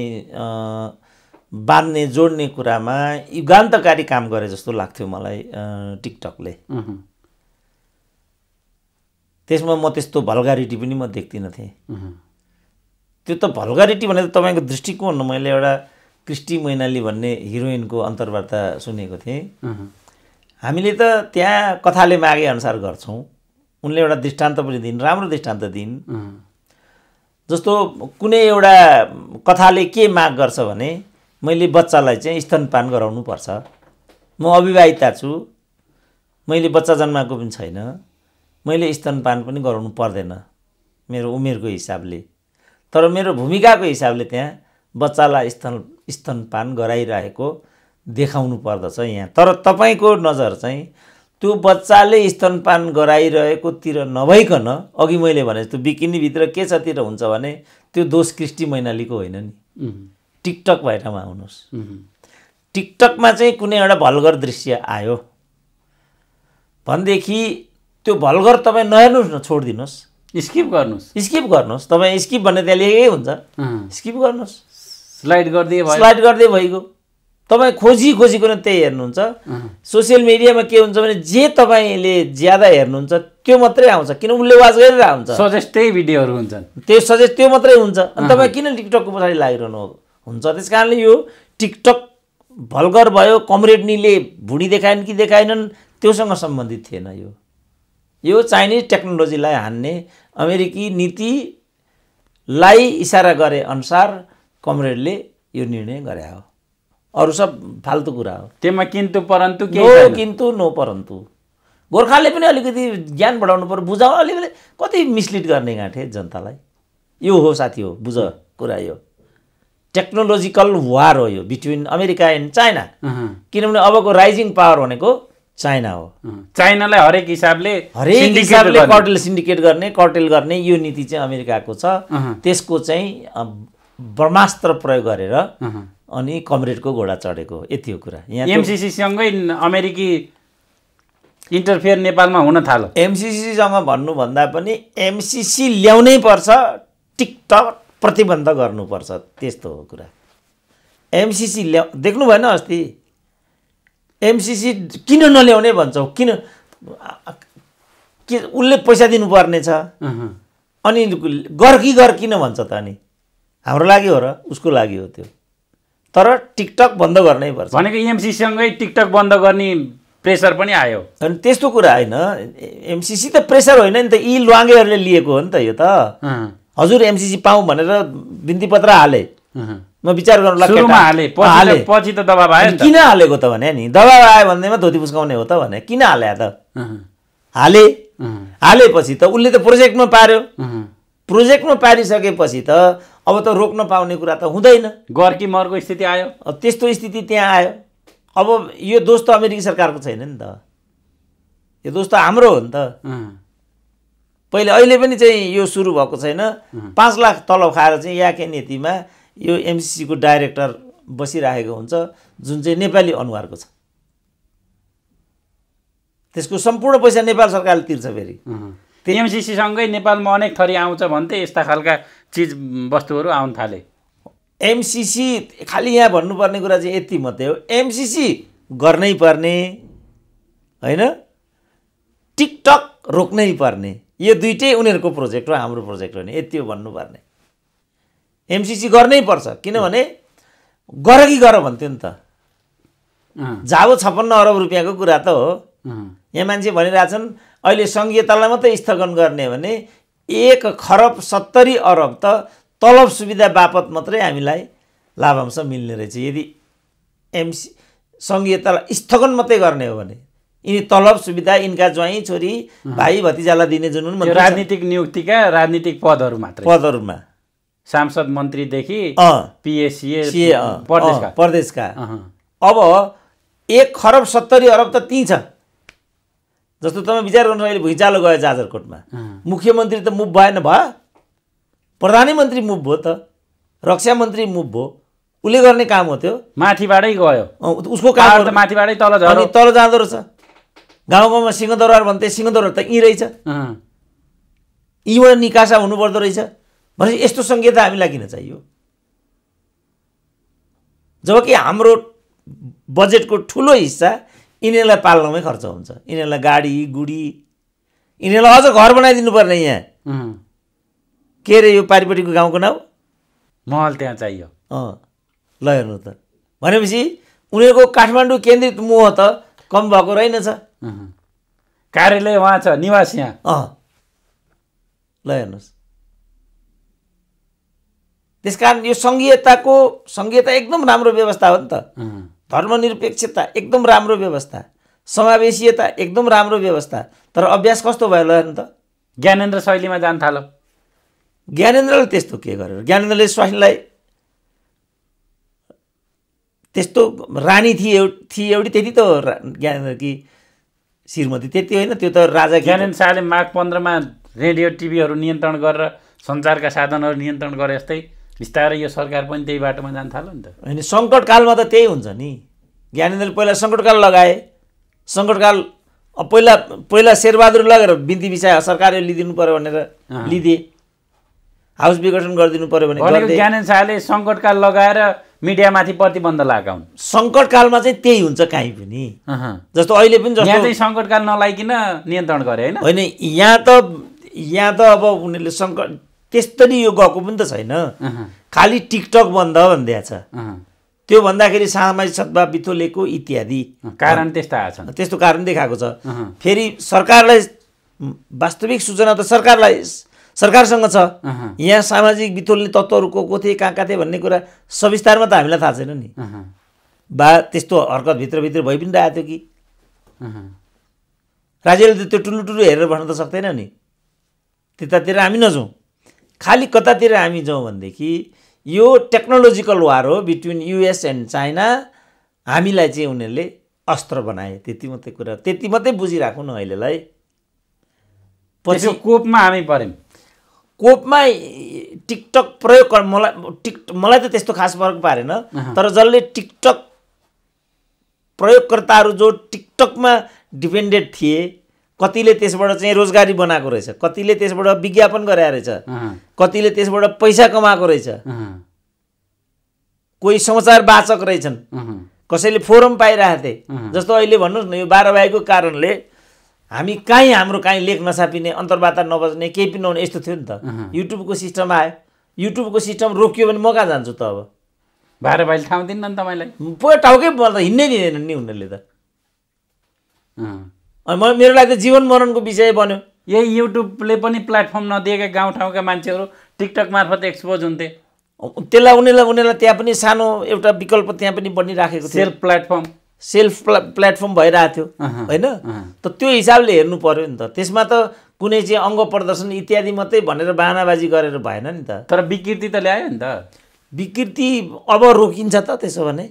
बाँध्ने जोड्ने कुरामा युगान्तकारी काम गरे जस्तो लाग्थ्यो मलाई टिकटकले त्यसमा म त्यस्तो भल्गारिटी पनि म देख्दिनँ थिएँ त्यो त भल्गारिटी भनेर तपाईँको दृष्टिकोण मैले एउटा क्रिस्टी मैनाली भन्ने हिरोइनको अन्तर्वार्ता सुनेको थिएँ हामीले त त्यहाँ कथाले मागे अनुसार गर्छौँ उनले एउटा दृष्टान्त पनि दिन् राम्रो दृष्टान्त दिइन् जस्तो कुनै एउटा कथाले के माग गर्छ भने मैले बच्चालाई चाहिँ स्तनपान गराउनु पर्छ म अविवाहिता छु मैले बच्चा जन्माएको पनि छैन मैले स्तनपान पनि गराउनु पर्दैन मेरो उमेरको हिसाबले तर मेरो भूमिकाको हिसाबले त्यहाँ बच्चालाई स्तन स्तनपान गराइरहेको देखाउनु पर्दछ यहाँ तर तपाईँको नजर चाहिँ त्यो बच्चाले स्तनपान गराइरहेकोतिर नभइकन अघि मैले भने त्यो बिकिनीभित्र के छतिर हुन्छ भने त्यो दोष कृष्टि मैनालीको होइन नि टिकटक भएरमा आउनुहोस् टिकटकमा चाहिँ कुनै एउटा भल्गर दृश्य आयो भनेदेखि त्यो भल्गर तपाईँ नहेर्नुहोस् न छोडिदिनुहोस् स्किप गर्नुहोस् स्किप गर्नुहोस् तपाईँ स्किप भन्ने त्यहाँ लेखेकै हुन्छ स्किप गर्नुहोस् स्लाइड गर्दै स्लाइड गर्दै भइगयो तपाईँ खोजी खोजीको कुनै त्यही हेर्नुहुन्छ सोसियल मिडियामा के हुन्छ भने जे तपाईँले ज्यादा हेर्नुहुन्छ त्यो मात्रै आउँछ किन उसले वाच गरिरहेको हुन्छ सजेस्ट त्यही भिडियोहरू हुन्छन् त्यो सजेस्ट त्यो मात्रै हुन्छ अनि तपाईँ किन टिकटकको पछाडि लागिरहनु हुन्छ त्यस कारणले यो टिकटक भल्गर भयो कमरेडनीले भुँडी देखाएन कि देखाएनन् त्योसँग सम्बन्धित थिएन यो यो चाइनिज टेक्नोलोजीलाई हान्ने अमेरिकी नीतिलाई इसारा गरे अनुसार कमरेडले यो निर्णय गरे हो अरू सब फाल्तु कुरा हो त्यसमा किन्तु परन्तु के हो किन्तु नो परन्तु गोर्खाले पनि अलिकति ज्ञान बढाउनु पर्यो बुझाउ अलिकति कति मिसलिड गर्ने गाँठे जनतालाई यो हो साथी हो बुझ कुरा यो टेक्नोलोजिकल वार हो यो बिट्विन अमेरिका एन्ड चाइना किनभने अबको राइजिङ पावर भनेको चाइना हो चाइनालाई हरेक हिसाबले हरेक हिसाबले कर्टेल सिन्डिकेट गर्ने कर्टेल गर्ने यो नीति चाहिँ अमेरिकाको छ त्यसको चाहिँ ब्रह्मास्त्र प्रयोग गरेर अनि कमरेडको घोडा चढेको यति हो कुरा यहाँ एमसिसीसँगै अमेरिकी इन्टरफेयर नेपालमा हुन थाल्यो एमसिसीसँग भन्नुभन्दा पनि एमसिसी ल्याउनै पर्छ टिकटक प्रतिबन्ध गर्नुपर्छ त्यस्तो हो कुरा एमसिसी ल्या देख्नु भएन अस्ति एमसिसी किन नल्याउने भन्छौ किन के उसले पैसा दिनुपर्ने छ अनि गर कि गर किन भन्छ त अनि हाम्रो लागि हो र उसको लागि हो त्यो तर टिकटक बन्द गर्नै पर्छ भनेको एमसिसीसँगै टिकटक बन्द गर्ने प्रेसर पनि आयो अनि त्यस्तो कुरा होइन एमसिसी त प्रेसर होइन नि त यी ल्वाङ्गेहरूले लिएको हो नि त यो त हजुर एमसिसी पाऊँ भनेर बिन्तीपत्र हाले म विचार गर्नु लाग्छ पछि त दबाब आयो किन हालेको त भने नि दबाब आयो भन्दैमा धोती पुस्काउने हो त भने किन हाले त हाले हालेपछि त उसले त प्रोजेक्टमा पार्यो प्रोजेक्टमा पारिसकेपछि त अब त रोक्न पाउने कुरा त हुँदैन गर्की मरको स्थिति आयो त्यस्तो स्थिति त्यहाँ आयो अब यो दोस्त त अमेरिकी सरकारको छैन नि त यो दोस्त हाम्रो हो नि त पहिले अहिले पनि चाहिँ यो सुरु भएको छैन पाँच लाख तलब खाएर चाहिँ याके नीतिमा यो एमसिसीको डाइरेक्टर बसिराखेको हुन्छ जुन चाहिँ नेपाली अनुहारको छ त्यसको सम्पूर्ण पैसा नेपाल सरकारले तिर्छ फेरि एमसिसीसँगै नेपालमा अनेक थरी आउँछ भन्थे यस्ता खालका चिज वस्तुहरू आउन थाले एमसिसी खालि यहाँ भन्नुपर्ने कुरा चाहिँ यति मात्रै हो एमसिसी गर्नै पर्ने होइन टिकटक रोक्नै पर्ने यो दुइटै उनीहरूको प्रोजेक्ट हो हाम्रो प्रोजेक्ट हो नि यति हो भन्नुपर्ने एमसिसी गर्नै पर्छ किनभने गर कि गर भन्थ्यो नि त झाबो छप्पन्न अरब रुपियाँको कुरा त हो यहाँ मान्छे भनिरहेछन् अहिले सङ्घीयतालाई मात्रै स्थगन गर्ने हो भने एक खरब सत्तरी अरब त तलब सुविधा बापत मात्रै हामीलाई लाभांश मिल्ने रहेछ यदि एमसी सङ्घीयतालाई स्थगन मात्रै गर्ने हो भने यिनी तलब सुविधा यिनका ज्वाइँ छोरी भाइ भतिजालाई दिने जुन राजनीतिक नियुक्तिका राजनीतिक पदहरू मात्र पदहरूमा सांसद मन्त्रीदेखि पिएसिए प्रदेशका अब एक खरब सत्तरी अरब त ती छ जस्तो तपाईँ विचार गर्नु अहिले भुइँचालो गयो जाजरकोटमा मुख्यमन्त्री त मुभ भएन भयो प्रधानमन्त्री मुभ भयो त रक्षा मन्त्री मुभ भयो उसले गर्ने काम हो त्यो माथिबाटै गयो उसको काम माथिबाटै तल तल जाँदो रहेछ गाउँ गाउँमा सिंहदरबार भन्थे सिंहदरबार त यहीँ रहेछ यहीँबाट निकासा हुनुपर्दो रहेछ भनेपछि यस्तो सङ्केत हामीलाई किन चाहियो जबकि हाम्रो बजेटको ठुलो हिस्सा यिनीहरूलाई पाल्नमै खर्च हुन्छ यिनीहरूलाई गाडी गुडी यिनीहरूलाई अझ घर बनाइदिनु पर्ने यहाँ के अरे यो पारिपट्टिको गाउँको नाउँ महल त्यहाँ चाहियो अँ ल हेर्नु त भनेपछि उनीहरूको काठमाडौँ केन्द्रित मोह त कम भएको रहेनछ कार्यालय उहाँ छ निवास यहाँ ल हेर्नुहोस् त्यस कारण यो सङ्घीयताको सङ्घीयता एकदम राम्रो व्यवस्था हो नि त धर्मनिरपेक्षता एकदम राम्रो व्यवस्था समावेशीयता एकदम राम्रो व्यवस्था तर अभ्यास कस्तो भयो ल हेर्नु त ज्ञानेन्द्र शैलीमा जान थालो ज्ञानेन्द्रले त्यस्तो के गरेर ज्ञानेन्द्रले स्वास्नीलाई त्यस्तो रानी थिए थिए एउटी त्यति त ज्ञानेन्द्र कि श्रीमती त्यति होइन त्यो त राजा ज्ञानेन शाहले माघ पन्ध्रमा रेडियो टिभीहरू नियन्त्रण गरेर सञ्चारका साधनहरू नियन्त्रण गरे जस्तै बिस्तारै यो सरकार पनि त्यही बाटोमा जान थाल्यो नि त होइन सङ्कटकालमा त त्यही हुन्छ नि ज्ञानेन्द्रले पहिला सङ्कटकाल लगाए सङ्कटकाल पहिला पहिला शेरबहादुर लगेर बिन्ती विषय सरकारले लिइदिनु पऱ्यो भनेर लिदिए हाउस विघटन गरिदिनु पऱ्यो भने ज्ञानेन्द्र शाहले सङ्कटकाल लगाएर मिडियामाथि प्रतिबन्ध हुन् सङ्कटकालमा चाहिँ त्यही हुन्छ काहीँ पनि जस्तो अहिले पनि जस्तो यहाँ चाहिँ सङ्कटकाल नलाइकन नियन्त्रण गरे होइन होइन यहाँ त यहाँ त अब उनीहरूले सङ्कट त्यस्तरी यो गएको पनि त छैन खालि टिकटक बन्द भनिदिएको छ त्यो भन्दाखेरि सामाजिक सद्भाव बिथोलेको इत्यादि कारण त्यस्तो आएको छ त्यस्तो कारण देखाएको छ फेरि सरकारलाई वास्तविक सूचना त सरकारलाई सरकारसँग छ यहाँ सामाजिक बितोल्ने तत्त्वहरू को को थिए कहाँ कहाँ थिए भन्ने कुरा सविस्तारमा त हामीलाई थाहा छैन नि बा त्यस्तो हरकत भित्रभित्र भइ पनि रहेको थियो कि राज्यले त त्यो टुलु हेरेर भन्न त सक्दैन नि त्यतातिर हामी नजाउँ खालि कतातिर हामी जाउँ भनेदेखि यो टेक्नोलोजिकल वार हो बिट्विन युएस एन्ड चाइना हामीलाई चाहिँ उनीहरूले अस्त्र बनाए त्यति मात्रै कुरा त्यति मात्रै बुझिराखौँ न अहिलेलाई पछि कोपमा हामी पऱ्यौँ कोपमा टिकटक प्रयोग मलाई टिक मलाई त त्यस्तो खास फरक पारेन तर जसले टिकटक प्रयोगकर्ताहरू जो टिकटकमा डिपेन्डेड थिए कतिले त्यसबाट चाहिँ रोजगारी बनाएको रहेछ कतिले त्यसबाट विज्ञापन गराएको रहेछ कतिले त्यसबाट पैसा कमाएको रहेछ कोही समाचार वाचक रहेछन् कसैले फोरम पाइरहेको थिए जस्तो अहिले भन्नुहोस् न यो बाह्र भाइको कारणले हामी कहीँ हाम्रो काहीँ लेख नछापिने अन्तर्वार्ता नबज्ने केही पनि नहुने यस्तो थियो नि त युट्युबको सिस्टम आयो युट्युबको सिस्टम रोकियो भने म कहाँ जान्छु त अब भाडा भाइले ठाउँ दिन्न नि त तपाईँलाई पो टाउकै पर्दा हिँड्नै दिँदैन नि उनीहरूले त अनि म मेरो लागि त जीवन मरणको विषय बन्यो यही युट्युबले पनि प्लेटफर्म नदिएका गाउँठाउँका मान्छेहरू टिकटक मार्फत एक्सपोज हुन्थे त्यसलाई उनीहरूलाई उनीहरूलाई त्यहाँ पनि सानो एउटा विकल्प त्यहाँ पनि बनिराखेको थियो सेल्फ प्लेटफर्म सेल्फ प्ला प्लेटफर्म भइरहेको थियो होइन त त्यो हिसाबले हेर्नु पऱ्यो नि त त्यसमा त कुनै चाहिँ अङ्ग प्रदर्शन इत्यादि मात्रै भनेर बाहनाबाजी गरेर भएन नि त तर विकृति त ल्यायो नि त विकृति अब रोकिन्छ त त्यसो भने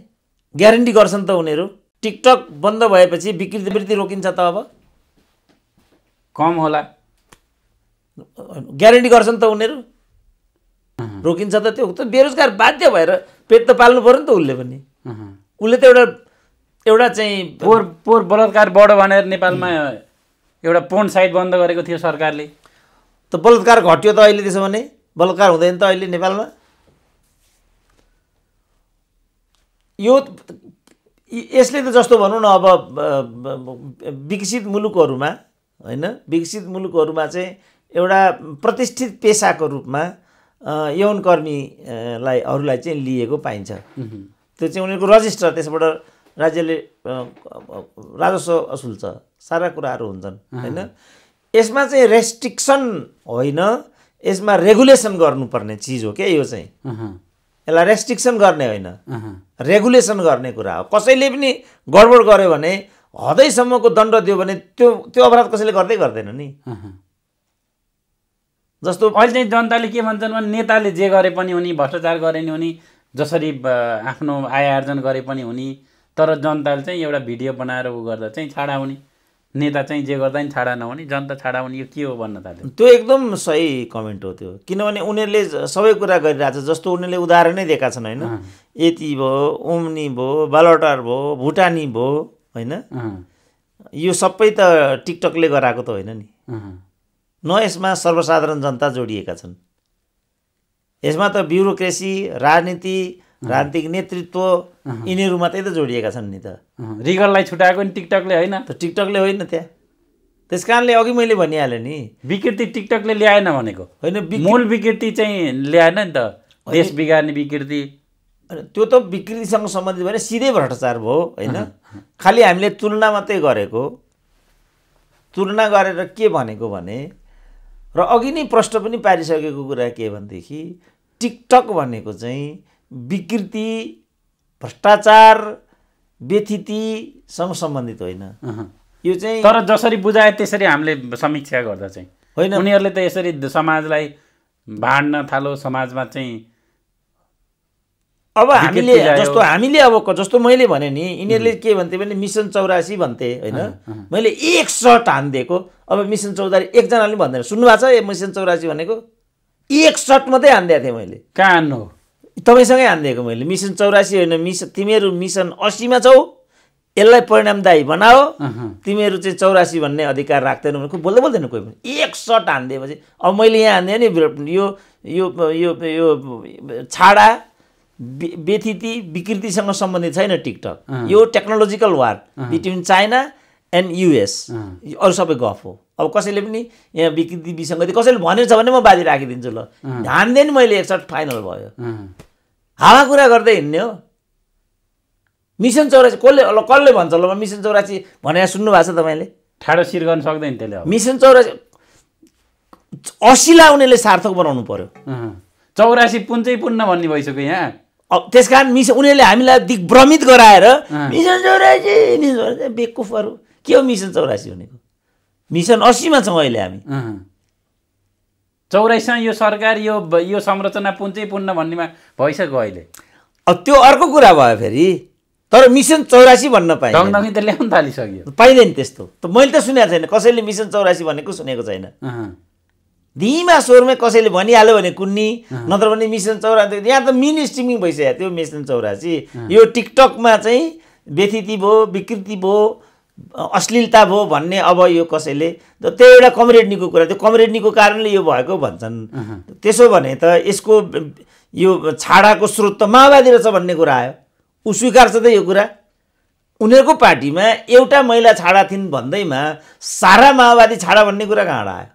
ग्यारेन्टी गर्छन् त उनीहरू टिकटक बन्द भएपछि विकृति वृत्ति रोकिन्छ त अब कम होला ग्यारेन्टी गर्छन् त उनीहरू रोकिन्छ त त्यो त बेरोजगार बाध्य भएर पेट त पाल्नु पऱ्यो नि त उसले पनि उसले त एउटा एउटा चाहिँ पोहोर पोहोर बलात्कारबाट भनेर नेपालमा एउटा पोर्न साइट बन्द गरेको थियो सरकारले त बलात्कार घट्यो त अहिले त्यसो भने बलात्कार हुँदैन त अहिले नेपालमा यो यसले त जस्तो भनौँ न अब विकसित मुलुकहरूमा होइन विकसित मुलुकहरूमा चाहिँ एउटा प्रतिष्ठित पेसाको रूपमा यौनकर्मीलाई अरूलाई चाहिँ लिएको पाइन्छ त्यो चाहिँ उनीहरूको रजिस्टर त्यसबाट राज्यले राजस्व असुल्छ सारा कुराहरू हुन्छन् होइन यसमा चाहिँ रेस्ट्रिक्सन होइन यसमा रेगुलेसन गर्नुपर्ने चिज हो क्या यो चाहिँ यसलाई रेस्ट्रिक्सन गर्ने होइन रेगुलेसन गर्ने कुरा हो कसैले पनि गडबड गर्यो भने हदैसम्मको दण्ड दियो भने त्यो त्यो अपराध कसैले गर्दै गर्दैन नि जस्तो अहिले चाहिँ जनताले के भन्छन् भने नेताले जे गरे पनि हुने भ्रष्टाचार गरे नि हुने जसरी आफ्नो आय आर्जन गरे पनि हुने तर जनताले चाहिँ एउटा भिडियो बनाएर ऊ गर्दा चाहिँ छाडाउने नेता चाहिँ जे गर्दा पनि छाडा नहुने जनता छाडाउने यो के हो भन्न थाल्यो त्यो एकदम सही कमेन्ट हो त्यो किनभने उनीहरूले सबै कुरा गरिरहेको छ जस्तो उनीहरूले उदाहरणै दिएका छन् होइन यति भयो ओम्नी भयो बालटार भयो भुटानी भयो होइन यो सबै त टिकटकले गराएको त होइन नि न यसमा सर्वसाधारण जनता जोडिएका छन् यसमा त ब्युरोक्रेसी राजनीति राजनीतिक नेतृत्व यिनीहरू मात्रै त जोडिएका छन् नि त रिगललाई छुट्याएको नि टिकटकले होइन त टिकटकले होइन त्यहाँ त्यस कारणले अघि मैले भनिहालेँ नि विकृति टिकटकले ल्याएन भनेको होइन मूल विकृति चाहिँ ल्याएन नि त देश बिगार्ने विकृति त्यो त विकृतिसँग सम्बन्धित भएर सिधै भ्रष्टाचार भयो होइन खालि हामीले तुलना मात्रै गरेको तुलना गरेर के भनेको भने र अघि नै प्रश्न पनि पारिसकेको कुरा के भनेदेखि टिकटक भनेको चाहिँ विकृति भ्रष्टाचार व्यथितिसँग सम्बन्धित होइन यो चाहिँ तर जसरी बुझाए त्यसरी हामीले समीक्षा गर्दा चाहिँ होइन उनीहरूले त यसरी समाजलाई बाँड्न थालो समाजमा चाहिँ अब हामीले जस्तो हामीले अब जस्तो मैले भने नि यिनीहरूले के भन्थे भने मिसन चौरासी भन्थे होइन मैले एक सट हानिदिएको अब मिसन चौधरी एकजनाले भन्दैन सुन्नुभएको छ मिसन चौरासी भनेको एक सट मात्रै हानिदिएको थिएँ मैले कहाँ हान्नु हो तपाईँसँगै हानिदिएको मैले मिसन चौरासी होइन मिस तिमीहरू मिसन असीमा छौ यसलाई परिणामदायी बनाओ तिमीहरू चाहिँ चौरासी भन्ने अधिकार राख्दैनौ भने बोल्दै बोल्दैन कोही पनि एक सर्ट हानिदिएपछि अब मैले यहाँ हानिदिएँ नि यो यो यो यो छाडा व्यथिति विकृतिसँग सम्बन्धित छैन टिकटक यो technological war between China and US अरू सबै गफ हो अब कसैले पनि यहाँ विकृति विसङ्गति कसैले भनेछ भने म बाजी राखिदिन्छु ल हान्दिएँ नि मैले एकचोटि फाइनल भयो हावा कुरा गर्दै हिँड्ने हो मिसन चौरासी कसले कसले भन्छ ल मिसन चौरासी भनेर सुन्नुभएको छ तपाईँले ठाडो सिर गर्न सक्दैन त्यसले मिसन चौरासी असीलाई उनीहरूले सार्थक बनाउनु पर्यो चौरासी पुन चाहिँ पुन्न भन्ने भइसक्यो यहाँ त्यस कारण मिसन उनीहरूले हामीलाई दिग्भ्रमित गराएर मिसन चौरासी मिसन चौरासी बेकुफहरू के हो मिसन चौरासी भनेको मिसन असीमा छौँ अहिले हामी चौरासीमा यो सरकार यो यो संरचना पुन्छै पुन्न भन्नेमा भइसक्यो अहिले त्यो अर्को कुरा भयो फेरि तर मिसन चौरासी भन्न पाएँ त ल्याउनु थालिसक्यो पाइँदैन त्यस्तो त मैले त सुनेको छैन कसैले मिसन चौरासी भनेको सुनेको छैन धिमा स्वरमै कसैले भनिहाल्यो भने कुन्नी नत्र भने मिसन चौरासी यहाँ त मिनी स्ट्रिमिङ भइसकेको थियो मिसन चौरासी यो टिकटकमा चाहिँ व्यथिति भयो विकृति भयो अश्लीलता भयो भन्ने अब यो कसैले त्यो एउटा कमरेडनीको कुरा त्यो कमरेडनीको कारणले यो भएको भन्छन् त्यसो भने त यसको यो छाडाको स्रोत त माओवादी रहेछ भन्ने कुरा आयो ऊ स्वीकार्छ त यो कुरा उनीहरूको पार्टीमा एउटा महिला छाडा थिइन् भन्दैमा सारा माओवादी छाडा भन्ने कुरा कहाँबाट आयो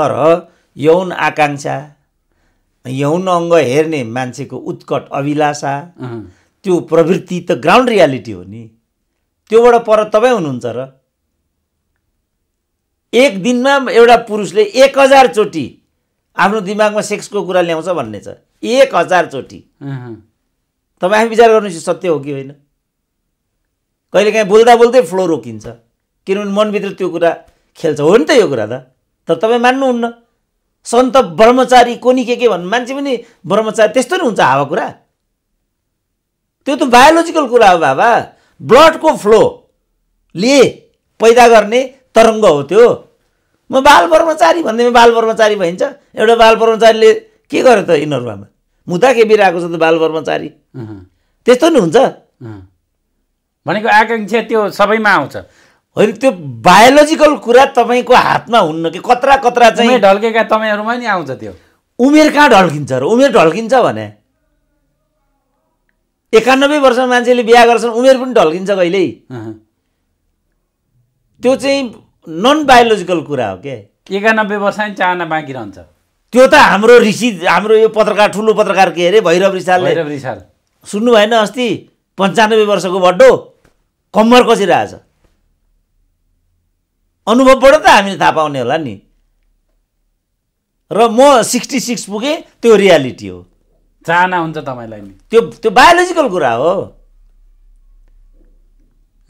तर यौन आकाङ्क्षा यौन अङ्ग हेर्ने मान्छेको उत्कट अभिलाषा त्यो प्रवृत्ति त ग्राउन्ड रियालिटी हो नि त्योबाट पर तपाईँ हुनुहुन्छ र एक दिनमा एउटा पुरुषले एक हजारचोटि आफ्नो दिमागमा सेक्सको कुरा ल्याउँछ भन्ने छ एक हजारचोटि तपाईँ हामी विचार गर्नुहोस् सत्य हो कि होइन कहिलेकाहीँ बोल्दा बोल्दै फ्लो रोकिन्छ किनभने मनभित्र त्यो कुरा खेल्छ हो नि त यो कुरा त तर तपाईँ मान्नुहुन्न सन्त ब्रह्मचारी कोनी के के भन्नु मान्छे पनि ब्रह्मचारी त्यस्तो नै हुन्छ हावा कुरा त्यो त बायोलोजिकल कुरा हो बाबा ब्लडको फ्लोले पैदा गर्ने तरङ्ग हो त्यो म बाल ब्रह्मचारी भन्दैमा बाल ब्रह्मचारी भइन्छ एउटा बाल ब्रह्मचारीले के गर्यो त यिनीहरूमा मुद्दा के बिराएको छ त बाल ब्रह्मचारी त्यस्तो नि हुन्छ भनेको आकाङ्क्षा त्यो सबैमा आउँछ होइन त्यो बायोलोजिकल कुरा तपाईँको हातमा हुन्न कि कत्रा कत्रा चाहिँ ढल्केका तपाईँहरूमा नि आउँछ त्यो उमेर कहाँ ढल्किन्छ र उमेर ढल्किन्छ भने एकानब्बे वर्ष मान्छेले बिहा गर्छन् उमेर पनि ढल्किन्छ कहिल्यै त्यो चाहिँ नन बायोलोजिकल कुरा हो क्या एकानब्बे वर्ष नै चाहना बाँकी रहन्छ त्यो त हाम्रो ऋषि हाम्रो यो पत्रकार ठुलो पत्रकार के अरे भैरव भैरव रिसाल सुन्नु भएन अस्ति पन्चानब्बे वर्षको बड्डो कम्मर कसिरहेछ अनुभवबाट त हामीले थाहा पाउने होला नि र म सिक्सटी सिक्स पुगेँ त्यो रियालिटी हो चाहना हुन्छ तपाईँलाई नि त्यो त्यो बायोलोजिकल कुरा हो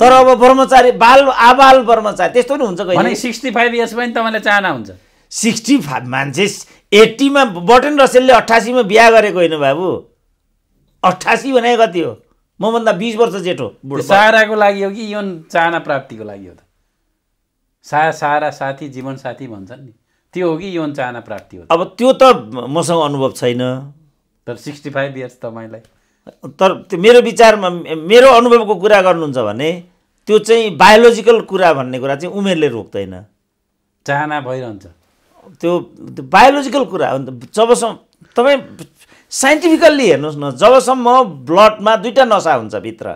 तर अब ब्रह्मचारी बाल आबाल ब्रह्मचारी त्यस्तो नि हुन्छ भने सिक्सटी फाइभ इयर्समा पनि तपाईँलाई चाहना हुन्छ सिक्सटी फाइभ मान्छे एट्टीमा बटन रसेलले अठासीमा बिहा गरेको होइन बाबु अठासी भने कति हो मभन्दा बिस वर्ष जेठो साराको लागि हो कि यौन चाहना प्राप्तिको लागि हो त सा सारा साथी जीवन साथी भन्छन् नि त्यो हो कि यौन चाहना प्राप्ति हो अब त्यो त मसँग अनुभव छैन तर सिक्सटी फाइभ इयर्स तपाईँलाई तर त्यो मेरो विचारमा मेरो अनुभवको कुरा गर्नुहुन्छ भने त्यो चाहिँ बायोलोजिकल कुरा भन्ने कुरा चाहिँ उमेरले रोक्दैन चाहना भइरहन्छ त्यो बायोलोजिकल कुरा हो जबसम्म तपाईँ साइन्टिफिकल्ली हेर्नुहोस् न जबसम्म ब्लडमा दुईवटा नसा हुन्छ भित्र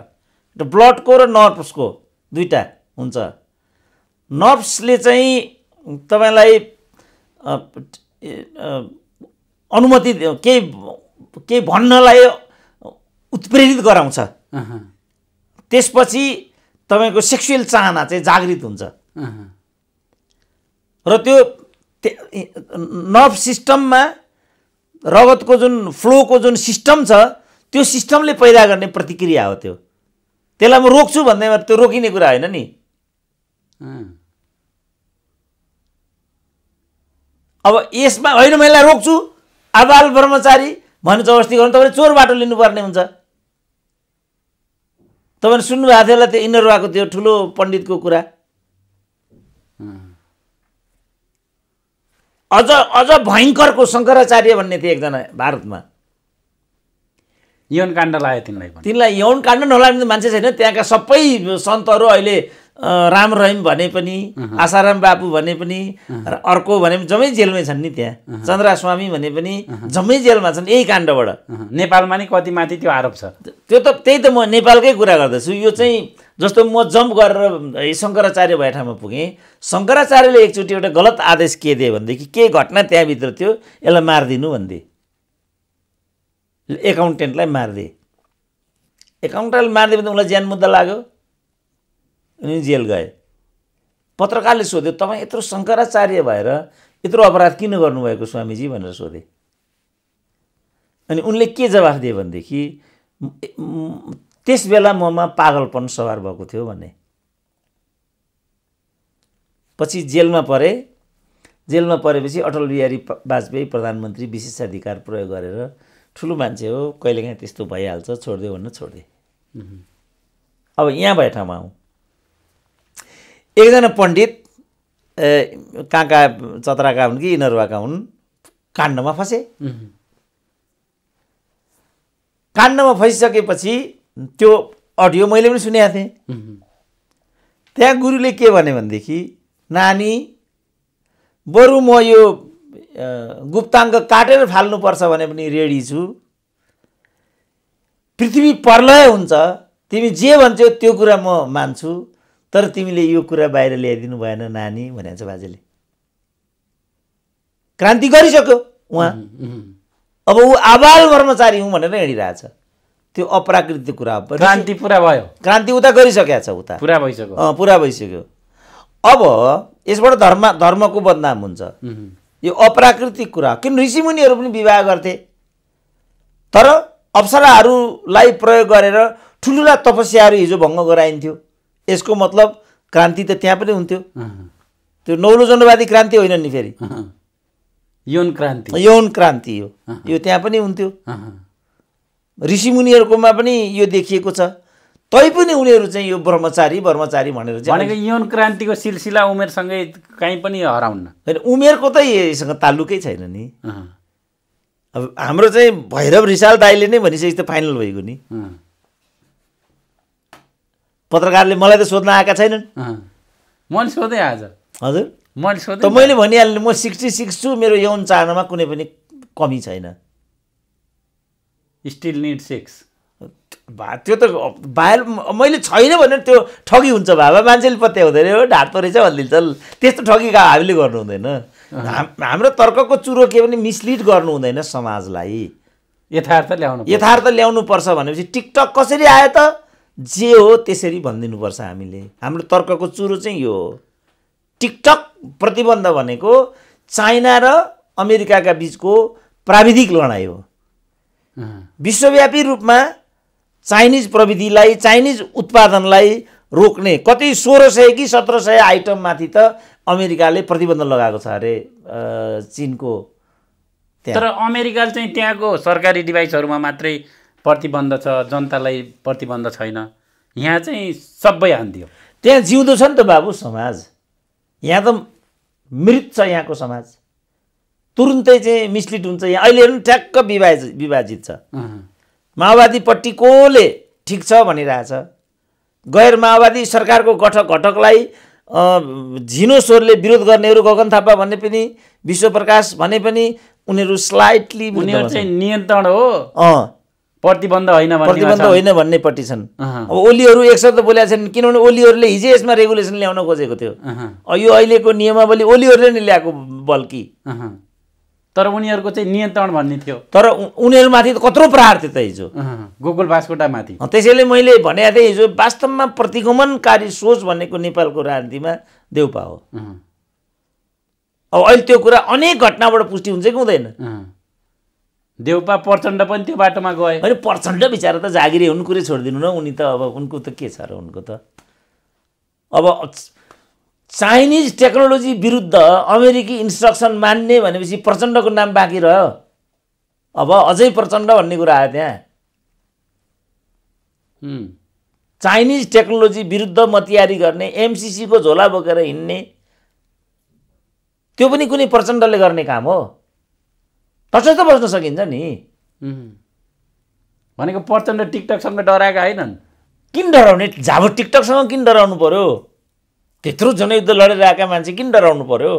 ब्लडको र नर्भ्सको दुइटा हुन्छ नर्भ्सले चाहिँ तपाईँलाई अनुमति केही केही भन्नलाई उत्प्रेरित गराउँछ त्यसपछि तपाईँको सेक्सुअल चाहना चाहिँ जागृत हुन्छ र त्यो नर्भ सिस्टममा रगतको जुन फ्लोको जुन सिस्टम छ त्यो सिस्टमले पैदा गर्ने प्रतिक्रिया हो त्यो त्यसलाई म रोक्छु भन्दैमा त्यो रोकिने कुरा होइन नि अब यसमा होइन मैले रोक्छु आबाल ब्रह्मचारी भने जबरजस्ती गर्नु तपाईँले चोर बाटो लिनुपर्ने हुन्छ तपाईँले सुन्नुभएको थियो होला त्यो इनरवाको त्यो ठुलो पण्डितको कुरा अझ अझ भयङ्करको शङ्कराचार्य भन्ने थिए एकजना भारतमा यौन काण्ड लाग्यो तिनलाई तिनलाई यौन काण्ड नलाग्ने मान्छे छैन त्यहाँका सबै सन्तहरू अहिले राम रहिम भने पनि आसाराम बाबु भने पनि र अर्को भने पनि जम्मै जेलमै छन् नि त्यहाँ चन्द्रा स्वामी भने पनि जम्मै जेलमा छन् यही काण्डबाट नेपालमा नि कति माथि त्यो आरोप छ त्यो त त्यही त म नेपालकै कुरा गर्दछु यो चाहिँ जस्तो म जम्प गरेर शङ्कराचार्य भए ठाउँमा पुगेँ शङ्कराचार्यले एकचोटि एउटा गलत आदेश के दिए भनेदेखि के घटना त्यहाँभित्र थियो यसलाई मारिदिनु भनिदिए एकाउन्टेन्टलाई मारिदिए एकाउन्टेन्टलाई मारिदियो भने उसलाई ज्यान मुद्दा लाग्यो अनि जेल गए पत्रकारले सोध्यो तपाईँ यत्रो शङ्कराचार्य भएर यत्रो अपराध किन गर्नुभएको स्वामीजी भनेर सोधे अनि उनले के जवाफ दिए भनेदेखि त्यस बेला ममा पागलपन सवार भएको थियो भने पछि जेलमा परे जेलमा परेपछि अटल बिहारी वाजपेयी प्रधानमन्त्री विशेषाधिकार प्रयोग गरेर ठुलो मान्छे हो कहिलेकाहीँ त्यस्तो भइहाल्छ छोडिदियो भन्न छोडिदिए अब यहाँ भए ठाउँमा आउँ एकजना पण्डित कहाँ कहाँ चतराका हुन् कि इनरुवाका हुन् काण्डमा फँसे काण्डमा फँसिसकेपछि त्यो अडियो मैले पनि सुनेको थिएँ त्यहाँ गुरुले के भने भनेदेखि नानी बरु म यो गुप्ताङ्ग काटेर फाल्नुपर्छ भने पनि रेडी छु पृथ्वी प्रलय हुन्छ तिमी जे भन्छौ त्यो कुरा म मान्छु तर तिमीले यो कुरा बाहिर ल्याइदिनु भएन नानी भने छ बाजेले क्रान्ति गरिसक्यो उहाँ अब ऊ आबाल कर्मचारी हुँ भनेर हिँडिरहेछ त्यो अप्राकृतिक कुरा क्रान्ति पुरा भयो क्रान्ति उता गरिसकेको छ उता पुरा भइसक्यो पुरा भइसक्यो अब यसबाट धर्म धर्मको बदनाम हुन्छ यो अप्राकृतिक कुरा किन ऋषिमुनिहरू पनि विवाह गर्थे तर अप्सराहरूलाई प्रयोग गरेर ठुल्ठुला तपस्याहरू हिजो भङ्ग गराइन्थ्यो यसको मतलब क्रान्ति त त्यहाँ पनि हुन्थ्यो त्यो नौलो जनवादी क्रान्ति होइन नि फेरि यौन क्रान्ति यौन क्रान्ति हो यो त्यहाँ पनि हुन्थ्यो ऋषिमुनिहरूकोमा पनि यो देखिएको छ तैपनि उनीहरू चाहिँ यो ब्रह्मचारी ब्रह्मचारी भनेर भनेको यौन क्रान्तिको सिलसिला उमेरसँगै काहीँ पनि हराउन्न होइन उमेरको त यसँग तालुकै छैन नि अब हाम्रो चाहिँ भैरव रिसाल दाईले नै भनिसकेपछि त फाइनल भइगयो नि पत्रकारले मलाई त सोध्न आएका छैनन् मैले सोधेँ आज हजुर मैले सोधेँ मैले भनिहालेँ म सिक्सटी सिक्स छु मेरो यौन चाहनामा कुनै पनि कमी छैन स्टिल निड सिक्स भा त्यो त भाइ मैले छैन भने त्यो ठगी हुन्छ बाबा मान्छेले पत्याउँदैन हो ढाँटो रहेछ भनिदिन्छ त्यस्तो ठगी हामीले गर्नु हुँदैन हाम्रो तर्कको चुरो के भने मिसलिड गर्नु हुँदैन समाजलाई यथार्थ ल्याउनु यथार्थ ल्याउनु पर्छ भनेपछि टिकटक कसरी आयो त जे हो त्यसरी भनिदिनुपर्छ हामीले हाम्रो तर्कको चुरो चाहिँ यो हो टिकटक प्रतिबन्ध भनेको चाइना र अमेरिकाका बिचको प्राविधिक लडाइँ हो विश्वव्यापी रूपमा चाइनिज प्रविधिलाई चाइनिज उत्पादनलाई रोक्ने कति सोह्र सय कि सत्र सय आइटममाथि त अमेरिकाले प्रतिबन्ध लगाएको छ अरे चिनको तर अमेरिकाले चाहिँ त्यहाँको सरकारी डिभाइसहरूमा मात्रै प्रतिबन्ध छ जनतालाई प्रतिबन्ध छैन यहाँ चाहिँ सबै हान्दियो त्यहाँ जिउँदो छ नि त बाबु समाज यहाँ त मृत छ यहाँको समाज तुरुन्तै चाहिँ मिसलिड हुन्छ यहाँ अहिले पनि ठ्याक्क विभाज विभाजित छ माओवादीपट्टि कसले ठिक छ भनिरहेछ गैर माओवादी सरकारको घटक घटकलाई झिनो स्वरले विरोध गर्नेहरू गगन थापा भन्ने पनि विश्वप्रकाश भने पनि उनीहरू स्लाइटली उनीहरू चाहिँ नियन्त्रण हो प्रतिबन्ध होइन प्रतिबन्ध होइन भन्नेपट्टि छन् अब ओलीहरू एक शब्द बोलेका छन् किनभने ओलीहरूले हिजै यसमा रेगुलेसन ल्याउन खोजेको थियो यो अहिलेको नियमावली ओलीहरूले नै ल्याएको बल्कि तर उनीहरूको चाहिँ नियन्त्रण भन्ने थियो तर उनीहरूमाथि त कत्रो प्रहार थियो त हिजो गोकुल बासकोटामाथि त्यसैले मैले भनेको थिएँ हिजो वास्तवमा प्रतिगमनकारी सोच भनेको नेपालको राजनीतिमा देउपा हो अब अहिले त्यो कुरा अनेक घटनाबाट पुष्टि हुन्छ कि हुँदैन देउपा प्रचण्ड पनि त्यो बाटोमा गए होइन प्रचण्ड बिचरा त जागिरी हुन् कुरै छोडिदिनु न उनी त अब उनको त के छ र उनको त अब चाइनिज टेक्नोलोजी विरुद्ध अमेरिकी इन्स्ट्रक्सन मान्ने भनेपछि प्रचण्डको नाम बाँकी रह्यो अब अझै प्रचण्ड भन्ने कुरा आयो त्यहाँ चाइनिज टेक्नोलोजी विरुद्ध म तयारी गर्ने एमसिसीको झोला बोकेर हिँड्ने त्यो पनि कुनै प्रचण्डले गर्ने काम हो त बस्न सकिन्छ नि भनेको प्रचण्ड टिकटकसँग डराएका होइनन् किन डराउने झाबु टिकटकसँग किन डराउनु पऱ्यो त्यत्रो जनयुद्ध लडेर आएका मान्छे किन डराउनु पऱ्यो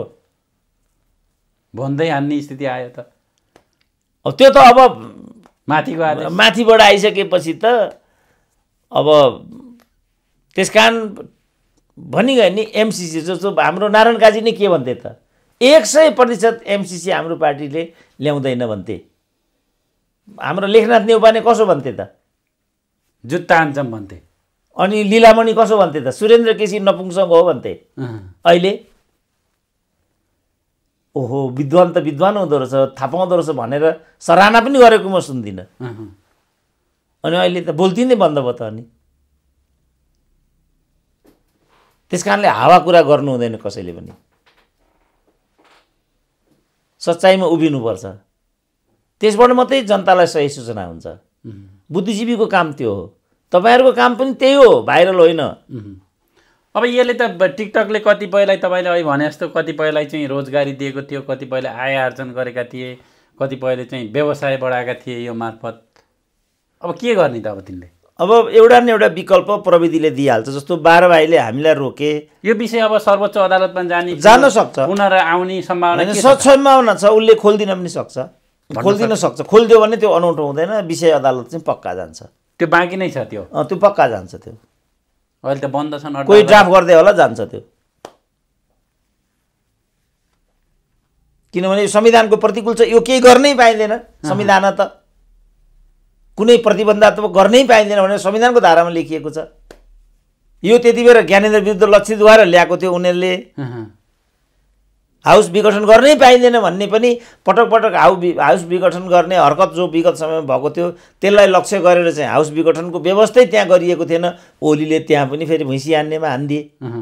भन्दै हान्ने स्थिति आयो त त्यो त अब माथिको आदेश माथिबाट आइसकेपछि त अब त्यस कारण भनिगयो नि एमसिसी जस्तो हाम्रो नारायण काजी नै के भन्थे त एक सय प्रतिशत एमसिसी हाम्रो पार्टीले ल्याउँदैन भन्थे हाम्रो लेखनाथ नेउपाने कसो भन्थे त जुत्ता आन्छौँ भन्थे अनि लिलामणि कसो भन्थे त सुरेन्द्र केसी नपुङसँग हो भन्थे अहिले ओहो विद्वान त विद्वान हुँदो रहेछ थाहा पाउँदो रहेछ भनेर सराहना पनि गरेको म सुन्दिनँ अनि अहिले त बोल्थ्यो नि बन्द भयो त अनि त्यस कारणले हावा कुरा गर्नु हुँदैन कसैले पनि सच्चाइमा उभिनुपर्छ त्यसबाट मात्रै जनतालाई सही सूचना हुन्छ बुद्धिजीवीको काम त्यो हो तपाईँहरूको काम पनि त्यही हो भाइरल होइन अब यसले त टिकटकले कतिपयलाई तपाईँले अहिले भने जस्तो कतिपयलाई चाहिँ रोजगारी दिएको थियो कतिपयले आय आर्जन गरेका थिए कतिपयले चाहिँ व्यवसाय बढाएका थिए यो मार्फत अब के गर्ने त अब तिनले अब एउटा न एउटा विकल्प प्रविधिले दिइहाल्छ जस्तो बाह्र भाइले हामीलाई रोके यो विषय अब सर्वोच्च अदालतमा जाने जान सक्छ पुनः आउने सम्भावना सम्भावना छ उसले खोलिदिन पनि सक्छ खोलिदिन सक्छ खोलिदियो भने त्यो अनौठो हुँदैन विषय अदालत चाहिँ पक्का जान्छ त्यो बाँकी नै छ त्यो त्यो पक्का जान्छ त्यो अहिले त बन्द छन् कोही ड्राफ्ट गर्दै होला जान्छ त्यो किनभने संविधानको प्रतिकूल छ यो केही गर्नै पाइँदैन संविधान त कुनै प्रतिबन्धात्मक गर्नै पाइँदैन भनेर संविधानको धारामा लेखिएको छ यो त्यति बेला ज्ञानेन्द्र विरुद्ध लक्षितद्वारा ल्याएको थियो उनीहरूले हाउस विघटन गर्नै पाइँदैन भन्ने पनि पटक पटक हाउ हाउस विघटन गर्ने हरकत जो विगत समयमा भएको थियो त्यसलाई लक्ष्य गरेर चाहिँ हाउस विघटनको व्यवस्थै त्यहाँ गरिएको थिएन ओलीले त्यहाँ पनि फेरि भैँसी हान्नेमा हान्दिए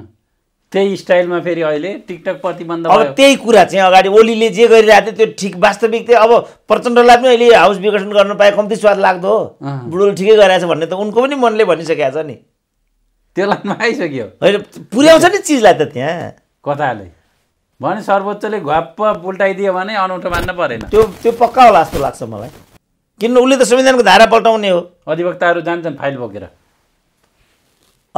त्यही स्टाइलमा फेरि अहिले टिकटक प्रतिबन्ध अब त्यही कुरा चाहिँ अगाडि ओलीले जे गरिरहेको थियो त्यो ठिक वास्तविक थियो अब प्रचण्डलाई पनि अहिले हाउस विघटन गर्न पाए कम्ती स्वाद लाग्दो हो बुढोले ठिकै गराएछ भन्ने त उनको पनि मनले भनिसकेको छ नि त्यो लाइनमा आइसक्यो होइन पुर्याउँछ नि चिजलाई त त्यहाँ कताले भने सर्वोच्चले घप्प पुल्टाइदियो भने अनौठो मान्न परेन त्यो त्यो पक्का होला जस्तो लाग्छ मलाई किन उसले त संविधानको धारा पल्टाउने हो अधिवक्ताहरू जान्छन् फाइल बोकेर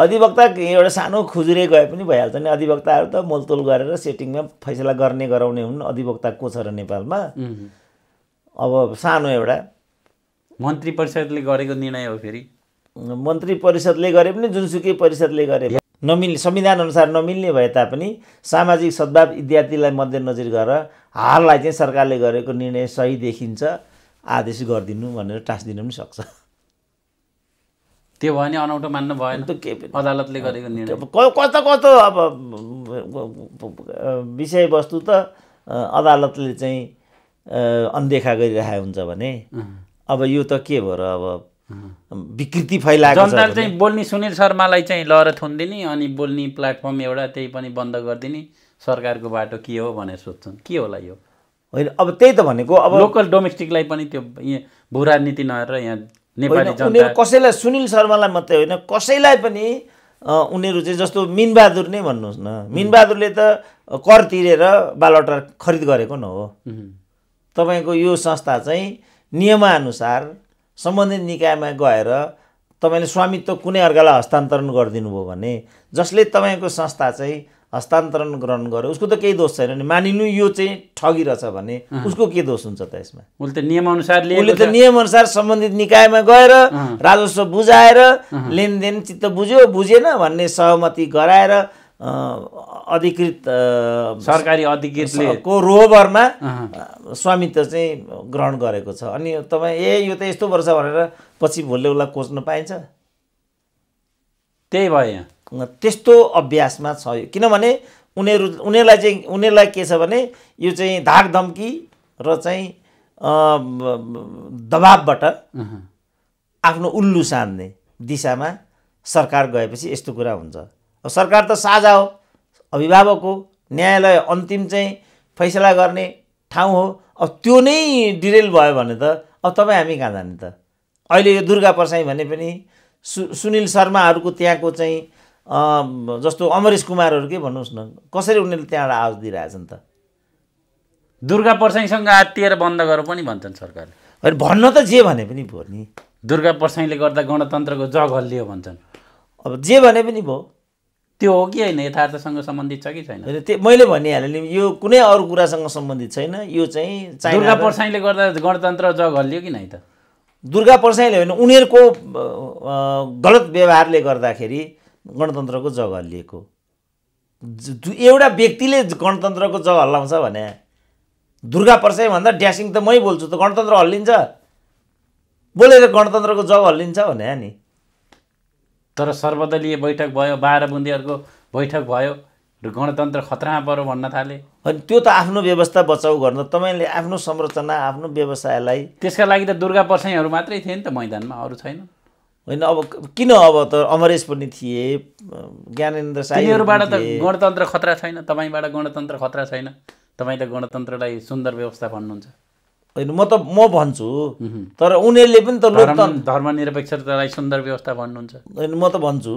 अधिवक्ता एउटा सानो खुजुरे गए पनि भइहाल्छ नि अधिवक्ताहरू त मोलतोल गरेर सेटिङमा फैसला गर्ने गराउने हुन् अधिवक्ता को छ र नेपालमा अब सानो एउटा मन्त्री परिषदले गरेको निर्णय हो फेरि मन्त्री परिषदले गरे पनि जुनसुकै परिषदले गरे नमिल्ने संविधान अनुसार नमिल्ने भए तापनि सामाजिक सद्भाव इत्यादिलाई मध्यनजर गरेर हाललाई चाहिँ सरकारले गरेको निर्णय सही देखिन्छ आदेश गरिदिनु भनेर टाँसिदिनु पनि सक्छ त्यो भयो भने अनौठो मान्नु भएन त के अदालतले गरेको निर्णय कस्तो कस्तो अब विषयवस्तु त अदालतले चाहिँ अनदेखा गरिरहेको हुन्छ भने अब यो त के भयो र अब विकृति फैलाएको जनताले चाहिँ बोल्ने सुनिल शर्मालाई चाहिँ लहर थुनिदिने अनि बोल्ने प्लेटफर्म एउटा त्यही पनि बन्द गरिदिने सरकारको बाटो के हो भनेर सोध्छन् के होला यो होइन अब त्यही त भनेको अब लोकल डोमेस्टिकलाई पनि त्यो यहाँ भू राजनीति नहेरेर यहाँ उनीहरू कसैलाई सुनिल शर्मालाई मात्रै होइन कसैलाई पनि उनीहरू चाहिँ जस्तो मिनबहादुर नै भन्नुहोस् न मिनबहादुरले त कर तिरेर बालवटार खरिद गरेको न हो तपाईँको यो संस्था चाहिँ नियमानुसार सम्बन्धित निकायमा गएर तपाईँले स्वामित्व कुनै अर्कालाई हस्तान्तरण गरिदिनु भयो भने जसले तपाईँको संस्था चाहिँ हस्तान्तरण ग्रहण गर्यो उसको त केही दोष छैन नि मानिनु यो चाहिँ ठगिरहेछ भने उसको के दोष हुन्छ त यसमा उसले त नियमअनुसार उसले त नियमअनुसार सम्बन्धित निकायमा गएर राजस्व बुझाएर लेनदेन चित्त बुझ्यो बुझेन भन्ने सहमति गराएर अधिकृत सरकारी अधिकृतले को रोभरमा स्वामित्व चाहिँ ग्रहण गरेको छ अनि तपाईँ ए यो त यस्तो वर्ष भनेर पछि भोलि उसलाई कोच्न पाइन्छ त्यही भयो त्यस्तो अभ्यासमा छ यो किनभने उनीहरू उनीहरूलाई चाहिँ उनीहरूलाई के छ भने यो चाहिँ धाक धम्की र चाहिँ दबाबबाट आफ्नो उल्लु सान्ने दिशामा सरकार गएपछि यस्तो कुरा हुन्छ अब सरकार त साझा हो अभिभावक हो न्यायालय अन्तिम चाहिँ फैसला गर्ने ठाउँ हो अब त्यो नै डिरेल भयो भने त अब तपाईँ हामी कहाँ जाने त अहिले यो दुर्गा परसाई भने पनि सु सुनिल शर्माहरूको त्यहाँको चाहिँ जस्तो अमरेश कुमारहरू के भन्नुहोस् न कसरी उनीहरूले त्यहाँबाट आवाज दिइरहेछन् त दुर्गा पर्साईसँग आत्तिएर बन्द गर पनि भन्छन् सरकारले अनि भन्न त जे भने पनि भयो नि दुर्गा पर्साईले गर्दा गणतन्त्रको जग हल्लियो भन्छन् अब जे भने पनि भयो त्यो हो कि होइन यथार्थसँग सम्बन्धित छ कि छैन त्यो मैले भनिहालेँ नि यो कुनै अरू कुरासँग सम्बन्धित छैन यो चाहिँ दुर्गा पर्साइले गर्दा गणतन्त्र जग हल्लियो कि नै त दुर्गा परसाईले होइन उनीहरूको गलत व्यवहारले गर्दाखेरि गणतन्त्रको जग हल्लिएको एउटा व्यक्तिले गणतन्त्रको जग हल्लाउँछ भने दुर्गा पर्साई भन्दा ड्यासिङ त मै बोल्छु त गणतन्त्र हल्लिन्छ बोलेर गणतन्त्रको जग हल्लिन्छ भने नि तर सर्वदलीय बैठक भयो बाह्र बुन्दीहरूको बैठक भयो र गणतन्त्र खतरामा पऱ्यो भन्न थाले अनि त्यो त आफ्नो व्यवस्था बचाउ गर्न तपाईँले आफ्नो संरचना आफ्नो व्यवसायलाई त्यसका लागि त दुर्गा पर्साईहरू मात्रै थिए नि त मैदानमा अरू छैन होइन अब किन अब त अमरेश पनि थिए ज्ञानेन्द्र साईहरूबाट त गणतन्त्र खतरा छैन तपाईँबाट गणतन्त्र खतरा छैन तपाईँ त गणतन्त्रलाई सुन्दर व्यवस्था भन्नुहुन्छ होइन म त म भन्छु तर उनीहरूले पनि त लोकतन्त्र धर्मनिरपेक्षतालाई सुन्दर व्यवस्था भन्नुहुन्छ होइन म त भन्छु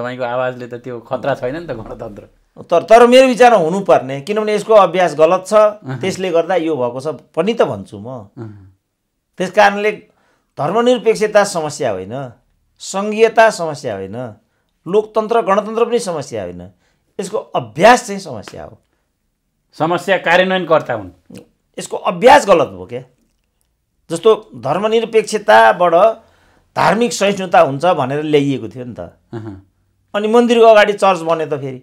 तपाईँको आवाजले त त्यो खतरा छैन नि त गणतन्त्र तर तर मेरो विचारमा हुनुपर्ने किनभने यसको अभ्यास गलत छ त्यसले गर्दा यो भएको छ पनि त भन्छु म त्यस कारणले धर्मनिरपेक्षता समस्या होइन सङ्घीयता समस्या होइन लोकतन्त्र गणतन्त्र पनि समस्या होइन यसको अभ्यास चाहिँ समस्या हो समस्या कार्यान्वयनकर्ता हुन् यसको अभ्यास गलत भयो क्या जस्तो धर्मनिरपेक्षताबाट धार्मिक सहिष्णुता हुन्छ भनेर ल्याइएको थियो नि त अनि मन्दिरको अगाडि चर्च बन्यो त फेरि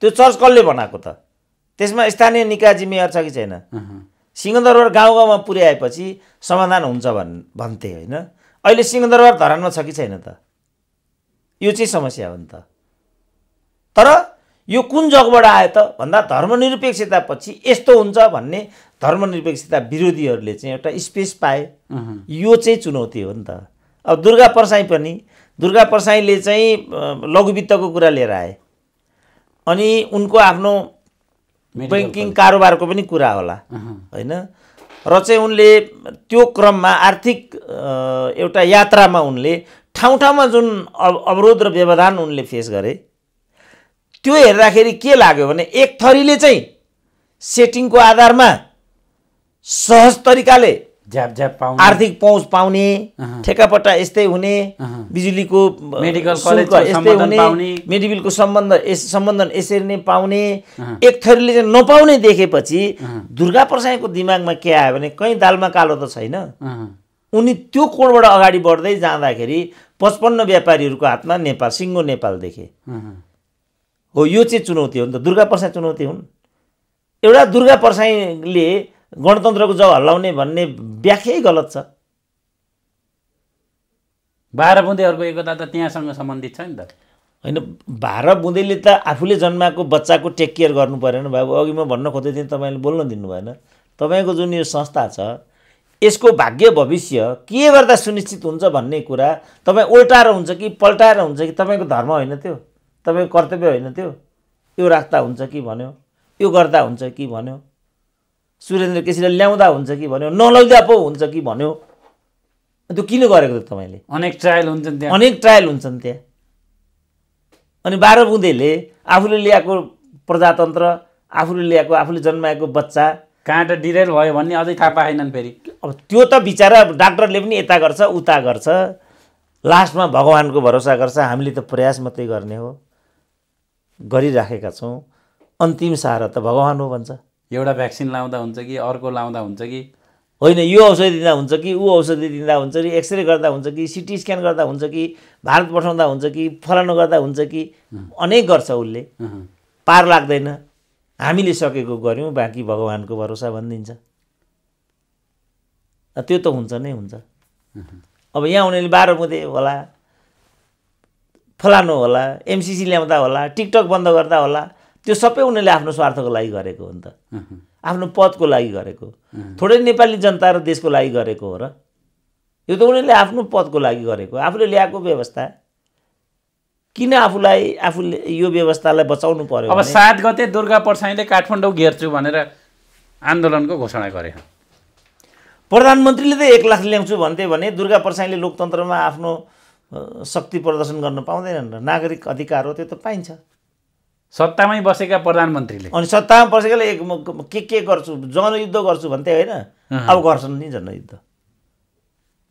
त्यो चर्च कसले बनाएको त त्यसमा स्थानीय निकाय जिम्मेवार छ कि छैन सिंहदरबार गाउँ गाउँमा पुर्याएपछि समाधान हुन्छ भन् भन्थे होइन अहिले सिंहदरबार धरानमा छ कि छैन त यो चाहिँ समस्या हो नि त तर यो कुन जगबाट आयो त भन्दा धर्मनिरपेक्षतापछि यस्तो हुन्छ भन्ने धर्मनिरपेक्षता विरोधीहरूले चाहिँ एउटा स्पेस पाए यो चाहिँ चुनौती हो नि त अब दुर्गा परसाई पनि दुर्गा परसाईले चाहिँ लघुवित्तको कुरा लिएर आए अनि उनको आफ्नो ब्याङ्किङ कारोबारको पनि कुरा होला होइन र चाहिँ उनले त्यो क्रममा आर्थिक एउटा यात्रामा उनले ठाउँ ठाउँमा जुन अवरोध र व्यवधान उनले फेस गरे त्यो हेर्दाखेरि के लाग्यो भने एक थरीले चाहिँ सेटिङको आधारमा सहज तरिकाले झ्याप पाउने आर्थिक पहुँच पाउने ठेकापट्टा यस्तै हुने बिजुलीको मेडिकल कलेज यस्तै हुने मेडिकलको सम्बन्ध सम्बन्ध यसरी नै पाउने एक थरीले चाहिँ नपाउने देखेपछि दुर्गा प्रसाईको दिमागमा के आयो भने कहीँ दालमा कालो त छैन उनी त्यो कोणबाट अगाडि बढ्दै जाँदाखेरि पचपन्न व्यापारीहरूको हातमा नेपाल सिङ्गो नेपाल देखे हो यो चाहिँ चुनौती हो नि त दुर्गा प्रसाई चुनौती हुन् एउटा दुर्गा प्रसाईले गणतन्त्रको जब हल्लाउने भन्ने व्याख्यै गलत छ बाह्र बुँदेहरूको एकता त त्यहाँसँग सम्बन्धित छ नि त होइन बाह्र बुँदेले त आफूले जन्माएको बच्चाको टेक केयर गर्नु परेन बाबु अघि म भन्न खोज्दै थिएँ तपाईँले बोल्न दिनु भएन तपाईँको जुन यो संस्था छ यसको भाग्य भविष्य के गर्दा सुनिश्चित हुन्छ भन्ने कुरा तपाईँ उल्टाएर हुन्छ कि पल्टाएर हुन्छ कि तपाईँको धर्म होइन त्यो तपाईँको कर्तव्य होइन त्यो यो राख्दा हुन्छ कि भन्यो यो गर्दा हुन्छ कि भन्यो सुरेन्द्र केसीलाई ल्याउँदा हुन्छ कि भन्यो नलाउँदा पो हुन्छ कि भन्यो त्यो किन गरेको थियो तपाईँले अनेक ट्रायल हुन्छन् त्यहाँ अनेक ट्रायल हुन्छन् त्यहाँ अनि बाह्र बुँदेले आफूले ल्याएको प्रजातन्त्र आफूले ल्याएको आफूले जन्माएको बच्चा कहाँ त डिरेल भयो भन्ने अझै थाहा पाएनन् फेरि अब त्यो त बिचरा डाक्टरले पनि यता गर्छ उता गर्छ लास्टमा भगवान्को भरोसा गर्छ हामीले त प्रयास मात्रै गर्ने हो गरिराखेका छौँ अन्तिम सहारा त भगवान् हो भन्छ एउटा भ्याक्सिन लाउँदा हुन्छ कि अर्को लाउँदा हुन्छ कि होइन यो औषधि दिँदा हुन्छ कि ऊ औषधि दिँदा हुन्छ कि एक्सरे गर्दा हुन्छ कि सिटी स्क्यान गर्दा हुन्छ कि भारत पठाउँदा हुन्छ कि फलानु गर्दा हुन्छ कि अनेक गर्छ उसले पार लाग्दैन हामीले सकेको गऱ्यौँ बाँकी भगवान्को भरोसा भनिदिन्छ त्यो त हुन्छ नै हुन्छ अब यहाँ उनीहरूले बाह्र बुँदे होला फलानु होला एमसिसी ल्याउँदा होला टिकटक बन्द गर्दा होला त्यो सबै उनीहरूले आफ्नो स्वार्थको लागि गरेको हो नि त आफ्नो पदको लागि गरेको थोरै नेपाली जनता र देशको लागि गरेको हो र यो त उनीहरूले आफ्नो पदको लागि गरेको आफूले ल्याएको व्यवस्था किन आफूलाई आफूले यो व्यवस्थालाई बचाउनु पर्यो अब सात गते दुर्गा परसाईले काठमाडौँ घेर्छु भनेर आन्दोलनको घोषणा गरे प्रधानमन्त्रीले त एक लाख ल्याउँछु भन्थे भने दुर्गा परसाईले लोकतन्त्रमा आफ्नो शक्ति प्रदर्शन गर्न पाउँदैनन् र नागरिक अधिकार हो त्यो त पाइन्छ सत्तामै बसेका प्रधानमन्त्रीले अनि सत्तामा बसेकाले एक म के के गर्छु जनयुद्ध गर्छु भन्थे होइन अब गर्छन् नि जनयुद्ध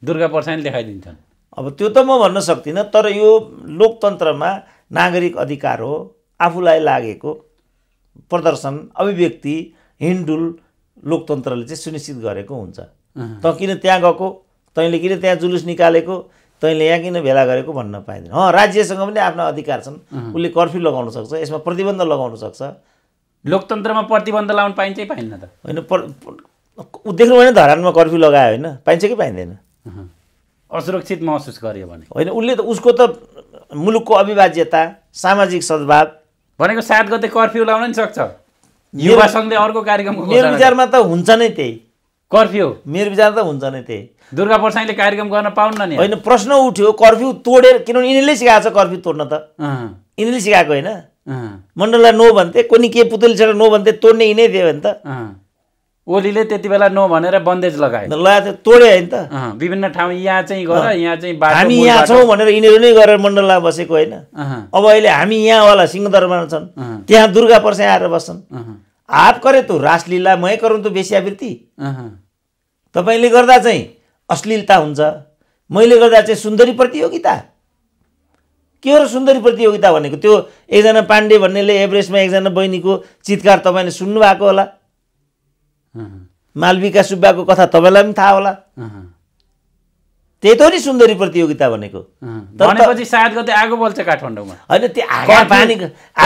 दुर्गा प्रसादले देखाइदिन्छन् अब त्यो त म भन्न सक्दिनँ तर यो लोकतन्त्रमा नागरिक अधिकार हो आफूलाई लागेको प्रदर्शन अभिव्यक्ति हिन्डुल लोकतन्त्रले चाहिँ सुनिश्चित गरेको हुन्छ त किन त्यहाँ गएको तैँले किन त्यहाँ जुलुस निकालेको तैँले यहाँ किन भेला गरेको भन्न पाइँदैन अँ राज्यसँग पनि आफ्ना अधिकार छन् उसले कर्फ्यू लगाउन सक्छ यसमा प्रतिबन्ध लगाउन सक्छ लोकतन्त्रमा प्रतिबन्ध लगाउनु पाइन्छ कि पाइन्न त होइन ऊ देख्नु भने धरानमा कर्फ्यू लगायो होइन पाइन्छ कि पाइँदैन असुरक्षित महसुस गर्यो भने होइन उसले त उसको त मुलुकको अविभाज्यता सामाजिक सद्भाव भनेको सात गते कर्फ्यू लगाउन सक्छ युवा सङ्घले अर्को कार्यक्रम मेरो विचारमा त हुन्छ नै त्यही कर्फ्यू मेरो विचार त हुन्छ नै त्यही दुर्गा प्रसाईले कार्यक्रम गर्न पाउन्न नि होइन प्रश्न उठ्यो कर्फ्यू तोडेर किनभने यिनीहरूले सिकाएको छ कर्फ्यू तोड्न त यिनीहरूले सिकाएको होइन मण्डललाई नो भन्थे कुनै के छ नो भन्थे तोड्ने यिनै थियो भने त ओलीले त्यति बेला नो भनेर बन्देज लगायो लगाए थियो तोड्यो होइन त विभिन्न ठाउँ यहाँ चाहिँ गर यहाँ चाहिँ हामी यहाँ छौँ भनेर यिनीहरू नै गरेर मण्डललाई बसेको होइन अब अहिले हामी यहाँवाला सिंहदरबार छन् त्यहाँ दुर्गा प्रसाई आएर बस्छन् आप करे तु रासलीला मै गरौँ तु आवृत्ति तपाईँले गर्दा चाहिँ अश्लीलता हुन्छ मैले गर्दा चाहिँ सुन्दरी प्रतियोगिता के हो र सुन्दरी प्रतियोगिता भनेको त्यो एकजना पाण्डे भन्नेले एभरेस्टमा एकजना बहिनीको चितकार तपाईँले सुन्नुभएको होला मालविका सुब्बाको कथा तपाईँलाई पनि थाहा होला त्यही त नि सुन्दरी प्रतियोगिता भनेको भनेपछि सायद गते आगो बल्छ काठमाडौँमा होइन त्यो आगा पानी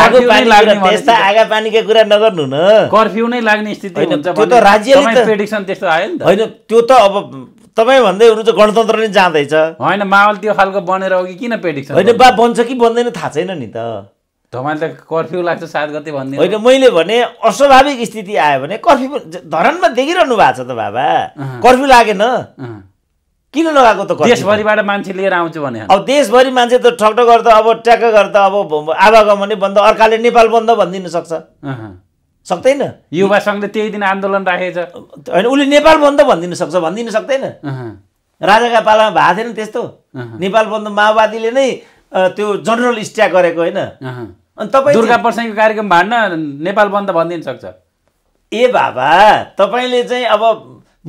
आगो पानी त्यस्ता आगा कुरा नगर्नु न कर्फ्यू नै लाग्ने स्थिति त्यो त राज्यले प्रेडिक्सन त्यस्तो आयो नि त होइन त्यो त अब तपाईँ भन्दै हुनुहुन्छ गणतन्त्र नै जाँदैछ होइन माहौल त्यो खालको बनेर हो कि किन प्रेडिक्सन होइन बा बन्छ कि बन्दैन थाहा छैन नि त तपाईँले त कर्फ्यू लाग्छ सात गते भन्ने होइन मैले भने अस्वाभाविक स्थिति आयो भने कर्फ्यू धरानमा देखिरहनु भएको छ त बाबा कर्फ्यू लागेन किन लगाएको त देशभरिबाट मान्छे लिएर आउँछु भने अब देशभरि मान्छे त ठकठक गर्दा अब ट्याक्क गर्दा अब आवागमनै बन्द अर्काले नेपाल बन्द भनिदिनु सक्छ सक्दैन युवा सङ्घले त्यही दिन आन्दोलन राखेको छ होइन उसले नेपाल बन्द भनिदिनु सक्छ भनिदिनु सक्दैन राजाका पालामा भएको थिएन त्यस्तो नेपाल बन्द माओवादीले नै त्यो जनरल स्ट्याक गरेको होइन अनि तपाईँ दुर्गा प्रसाईको कार्यक्रम भाँड्न नेपाल बन्द भनिदिनु सक्छ ए बाबा तपाईँले चाहिँ अब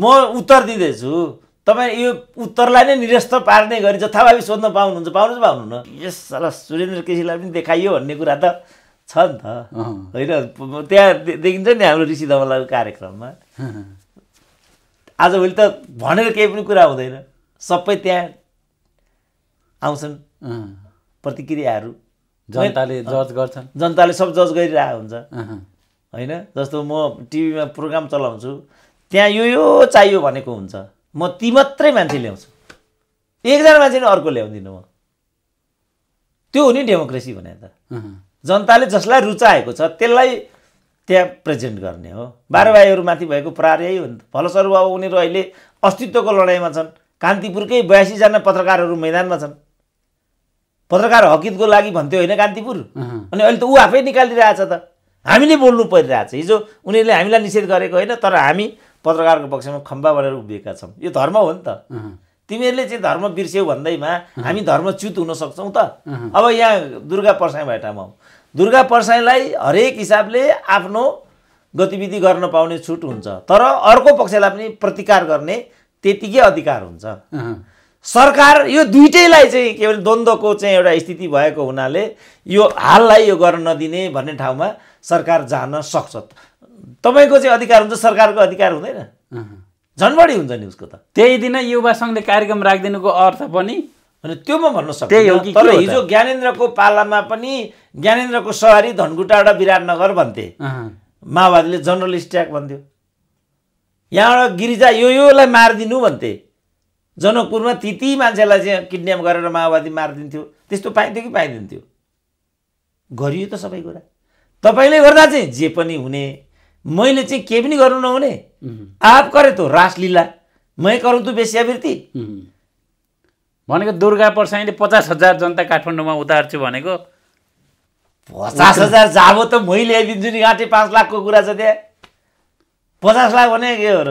म उत्तर दिँदैछु तपाईँ यो उत्तरलाई नै निरस्त पार्ने गरी जथाभावी सोध्न पाउनुहुन्छ पाउनु चाहिँ पाउनुहुन्न यस साला सुरेन्द्र केसीलाई पनि देखाइयो भन्ने कुरा त छ नि त होइन त्यहाँ देखिन्छ नि हाम्रो ऋषि दमलाको कार्यक्रममा आजभोलि त भनेर केही पनि कुरा हुँदैन सबै त्यहाँ आउँछन् प्रतिक्रियाहरू जनताले जज गर्छन् जनताले सब जज गरिरहेको हुन्छ होइन जस्तो म टिभीमा प्रोग्राम चलाउँछु त्यहाँ यो यो चाहियो भनेको हुन्छ म ती मात्रै मान्छे ल्याउँछु एकजना मान्छे नै अर्को ल्याउँदिनँ म त्यो हो नि डेमोक्रेसी भने त जनताले जसलाई रुचाएको छ त्यसलाई त्यहाँ प्रेजेन्ट गर्ने हो माथि भएको प्रहार यही हो नि फलस्वरूप अब उनीहरू अहिले अस्तित्वको लडाइँमा छन् कान्तिपुरकै बयासीजना पत्रकारहरू मैदानमा छन् पत्रकार हकितको लागि भन्थ्यो होइन कान्तिपुर अनि अहिले त ऊ आफै निकालिरहेछ त हामीले बोल्नु परिरहेछ हिजो उनीहरूले हामीलाई निषेध गरेको होइन तर हामी पत्रकारको पक्षमा खम्बा बढेर उभिएका छौँ यो धर्म हो नि त तिमीहरूले चाहिँ धर्म बिर्स्यौ भन्दैमा हामी धर्मच्युत हुन सक्छौँ त अब यहाँ दुर्गा पर्साई भाइटामा दुर्गा परसाईलाई हरेक हिसाबले आफ्नो गतिविधि गर्न पाउने छुट हुन्छ तर अर्को पक्षलाई पनि प्रतिकार गर्ने त्यतिकै अधिकार हुन्छ सरकार यो दुइटैलाई चाहिँ के भने द्वन्द्वको चाहिँ एउटा स्थिति भएको हुनाले यो हाललाई यो गर्न नदिने भन्ने ठाउँमा सरकार जान सक्छ तपाईँको चाहिँ अधिकार हुन्छ सरकारको अधिकार हुँदैन झन्बडी हुन्छ नि उसको त त्यही दिन युवा सङ्घले कार्यक्रम राखिदिनुको अर्थ पनि त्यो म भन्न सक्छु तर हिजो ज्ञानेन्द्रको पालामा पनि ज्ञानेन्द्रको सवारी धनकुटा र विराटनगर भन्थे माओवादीले जनरल स्ट्याक भन्थ्यो यहाँबाट गिरिजा यो योलाई मारिदिनु भन्थे जनकपुरमा ती ती मान्छेलाई चाहिँ किडन्याप गरेर माओवादी मारिदिन्थ्यो त्यस्तो पाइन्थ्यो कि पाइदिन्थ्यो गरियो त सबै कुरा तपाईँले गर्दा चाहिँ जे पनि हुने मैले चाहिँ केही पनि गर्नु नहुने आप गरे त रासलीला मै गरौँ त वेश्यावृत्ति भनेको दुर्गा प्रसाईले पचास हजार जनता काठमाडौँमा उतार्छु भनेको पचास हजार जाबो त मैले ल्याइदिन्छु नि आँटे पाँच लाखको कुरा छ त्यहाँ पचास लाख भने के हो र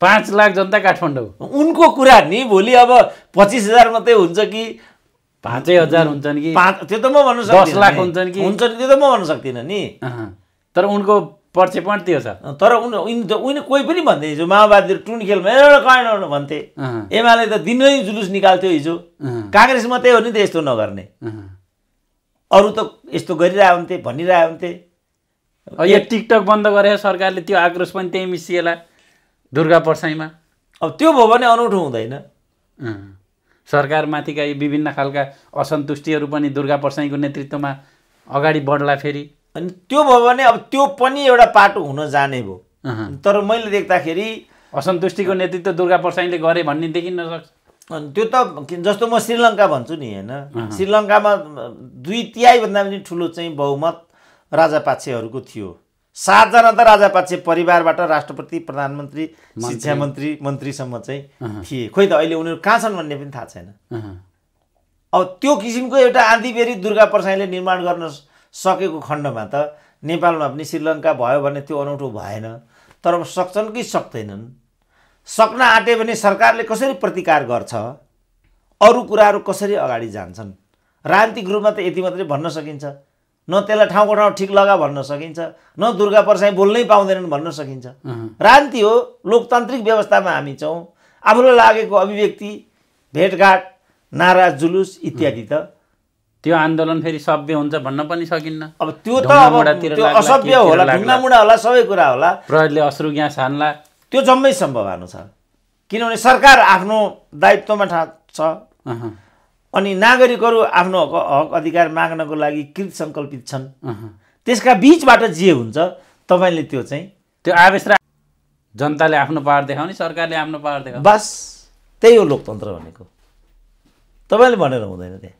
पाँच लाख जनता काठमाडौँ उनको कुरा नि भोलि अब पच्चिस हजार मात्रै हुन्छ कि पाँचै हजार हुन्छन् कि पाँच त्यो त म भन्नु सक्छु दस लाख हुन्छन् कि हुन्छ त्यो त म भन्नु सक्दिनँ नि तर उनको प्रक्षेपण त्यो छ तर उनी उनी कोही पनि भन्थे हिजो माओवादी टुन खेलमा एउटा काँड भन्थे एमाले त दिनै जुलुस निकाल्थ्यो हिजो काङ्ग्रेस मात्रै हो नि त यस्तो नगर्ने अरू त यस्तो गरिरह हुन्थे भनिरहेको हुन्थे यो टिकटक बन्द गरे सरकारले त्यो आक्रोश पनि त्यहीँ मिसिएला दुर्गा पर्साइमा अब त्यो भयो भने अनौठो हुँदैन सरकारमाथिका यी विभिन्न खालका असन्तुष्टिहरू पनि दुर्गा पर्साईको नेतृत्वमा अगाडि बढ्ला फेरि अनि त्यो भयो भने अब त्यो पनि एउटा पाटो हुन जाने भयो तर मैले देख्दाखेरि असन्तुष्टिको नेतृत्व दुर्गा प्रसाईले गरे भन्ने देखिन सक्छ त्यो त जस्तो म श्रीलङ्का भन्छु नि होइन श्रीलङ्कामा दुई तिहाईभन्दा पनि ठुलो चाहिँ बहुमत राजापाक्षेहरूको थियो सातजना त राजापाक्षे परिवारबाट राष्ट्रपति प्रधानमन्त्री शिक्षा मन्त्री मन्त्रीसम्म चाहिँ थिए खोइ त अहिले उनीहरू कहाँ छन् भन्ने पनि थाहा छैन अब त्यो किसिमको एउटा आँधीबेरी दुर्गा प्रसाईले निर्माण गर्न सकेको खण्डमा त नेपालमा पनि श्रीलङ्का भयो भने त्यो अनौठो भएन तर सक्छन् कि सक्दैनन् सक्न आँटे भने सरकारले कसरी प्रतिकार गर्छ अरू कुराहरू कसरी अगाडि जान्छन् राजनीतिक रूपमा त यति मात्रै भन्न सकिन्छ न त्यसलाई ठाउँको ठाउँ ठिक लगा भन्न सकिन्छ न दुर्गा पर्साई बोल्नै पाउँदैनन् भन्न सकिन्छ राजनीति हो लोकतान्त्रिक व्यवस्थामा हामी छौँ आफूलाई लागेको अभिव्यक्ति भेटघाट नारा जुलुस इत्यादि त त्यो आन्दोलन फेरि सभ्य हुन्छ भन्न पनि सकिन्न अब त्यो त अब त्यो असभ्य होला ढुङ्गामुढा होला सबै कुरा होला प्रहरीले अश्रु ग्यास हान्ला त्यो जम्मै सम्भव सम्भावना छ किनभने सरकार आफ्नो दायित्वमा छ अनि नागरिकहरू आफ्नो हक अधिकार माग्नको लागि कृत सङ्कल्पित छन् त्यसका बिचबाट जे हुन्छ तपाईँले त्यो चाहिँ त्यो आवेश र जनताले आफ्नो पावर देखाउने सरकारले आफ्नो पावर देखाउने बस त्यही हो लोकतन्त्र भनेको तपाईँले भनेर हुँदैन त्यहाँ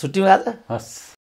छुट्टीमा आज हस्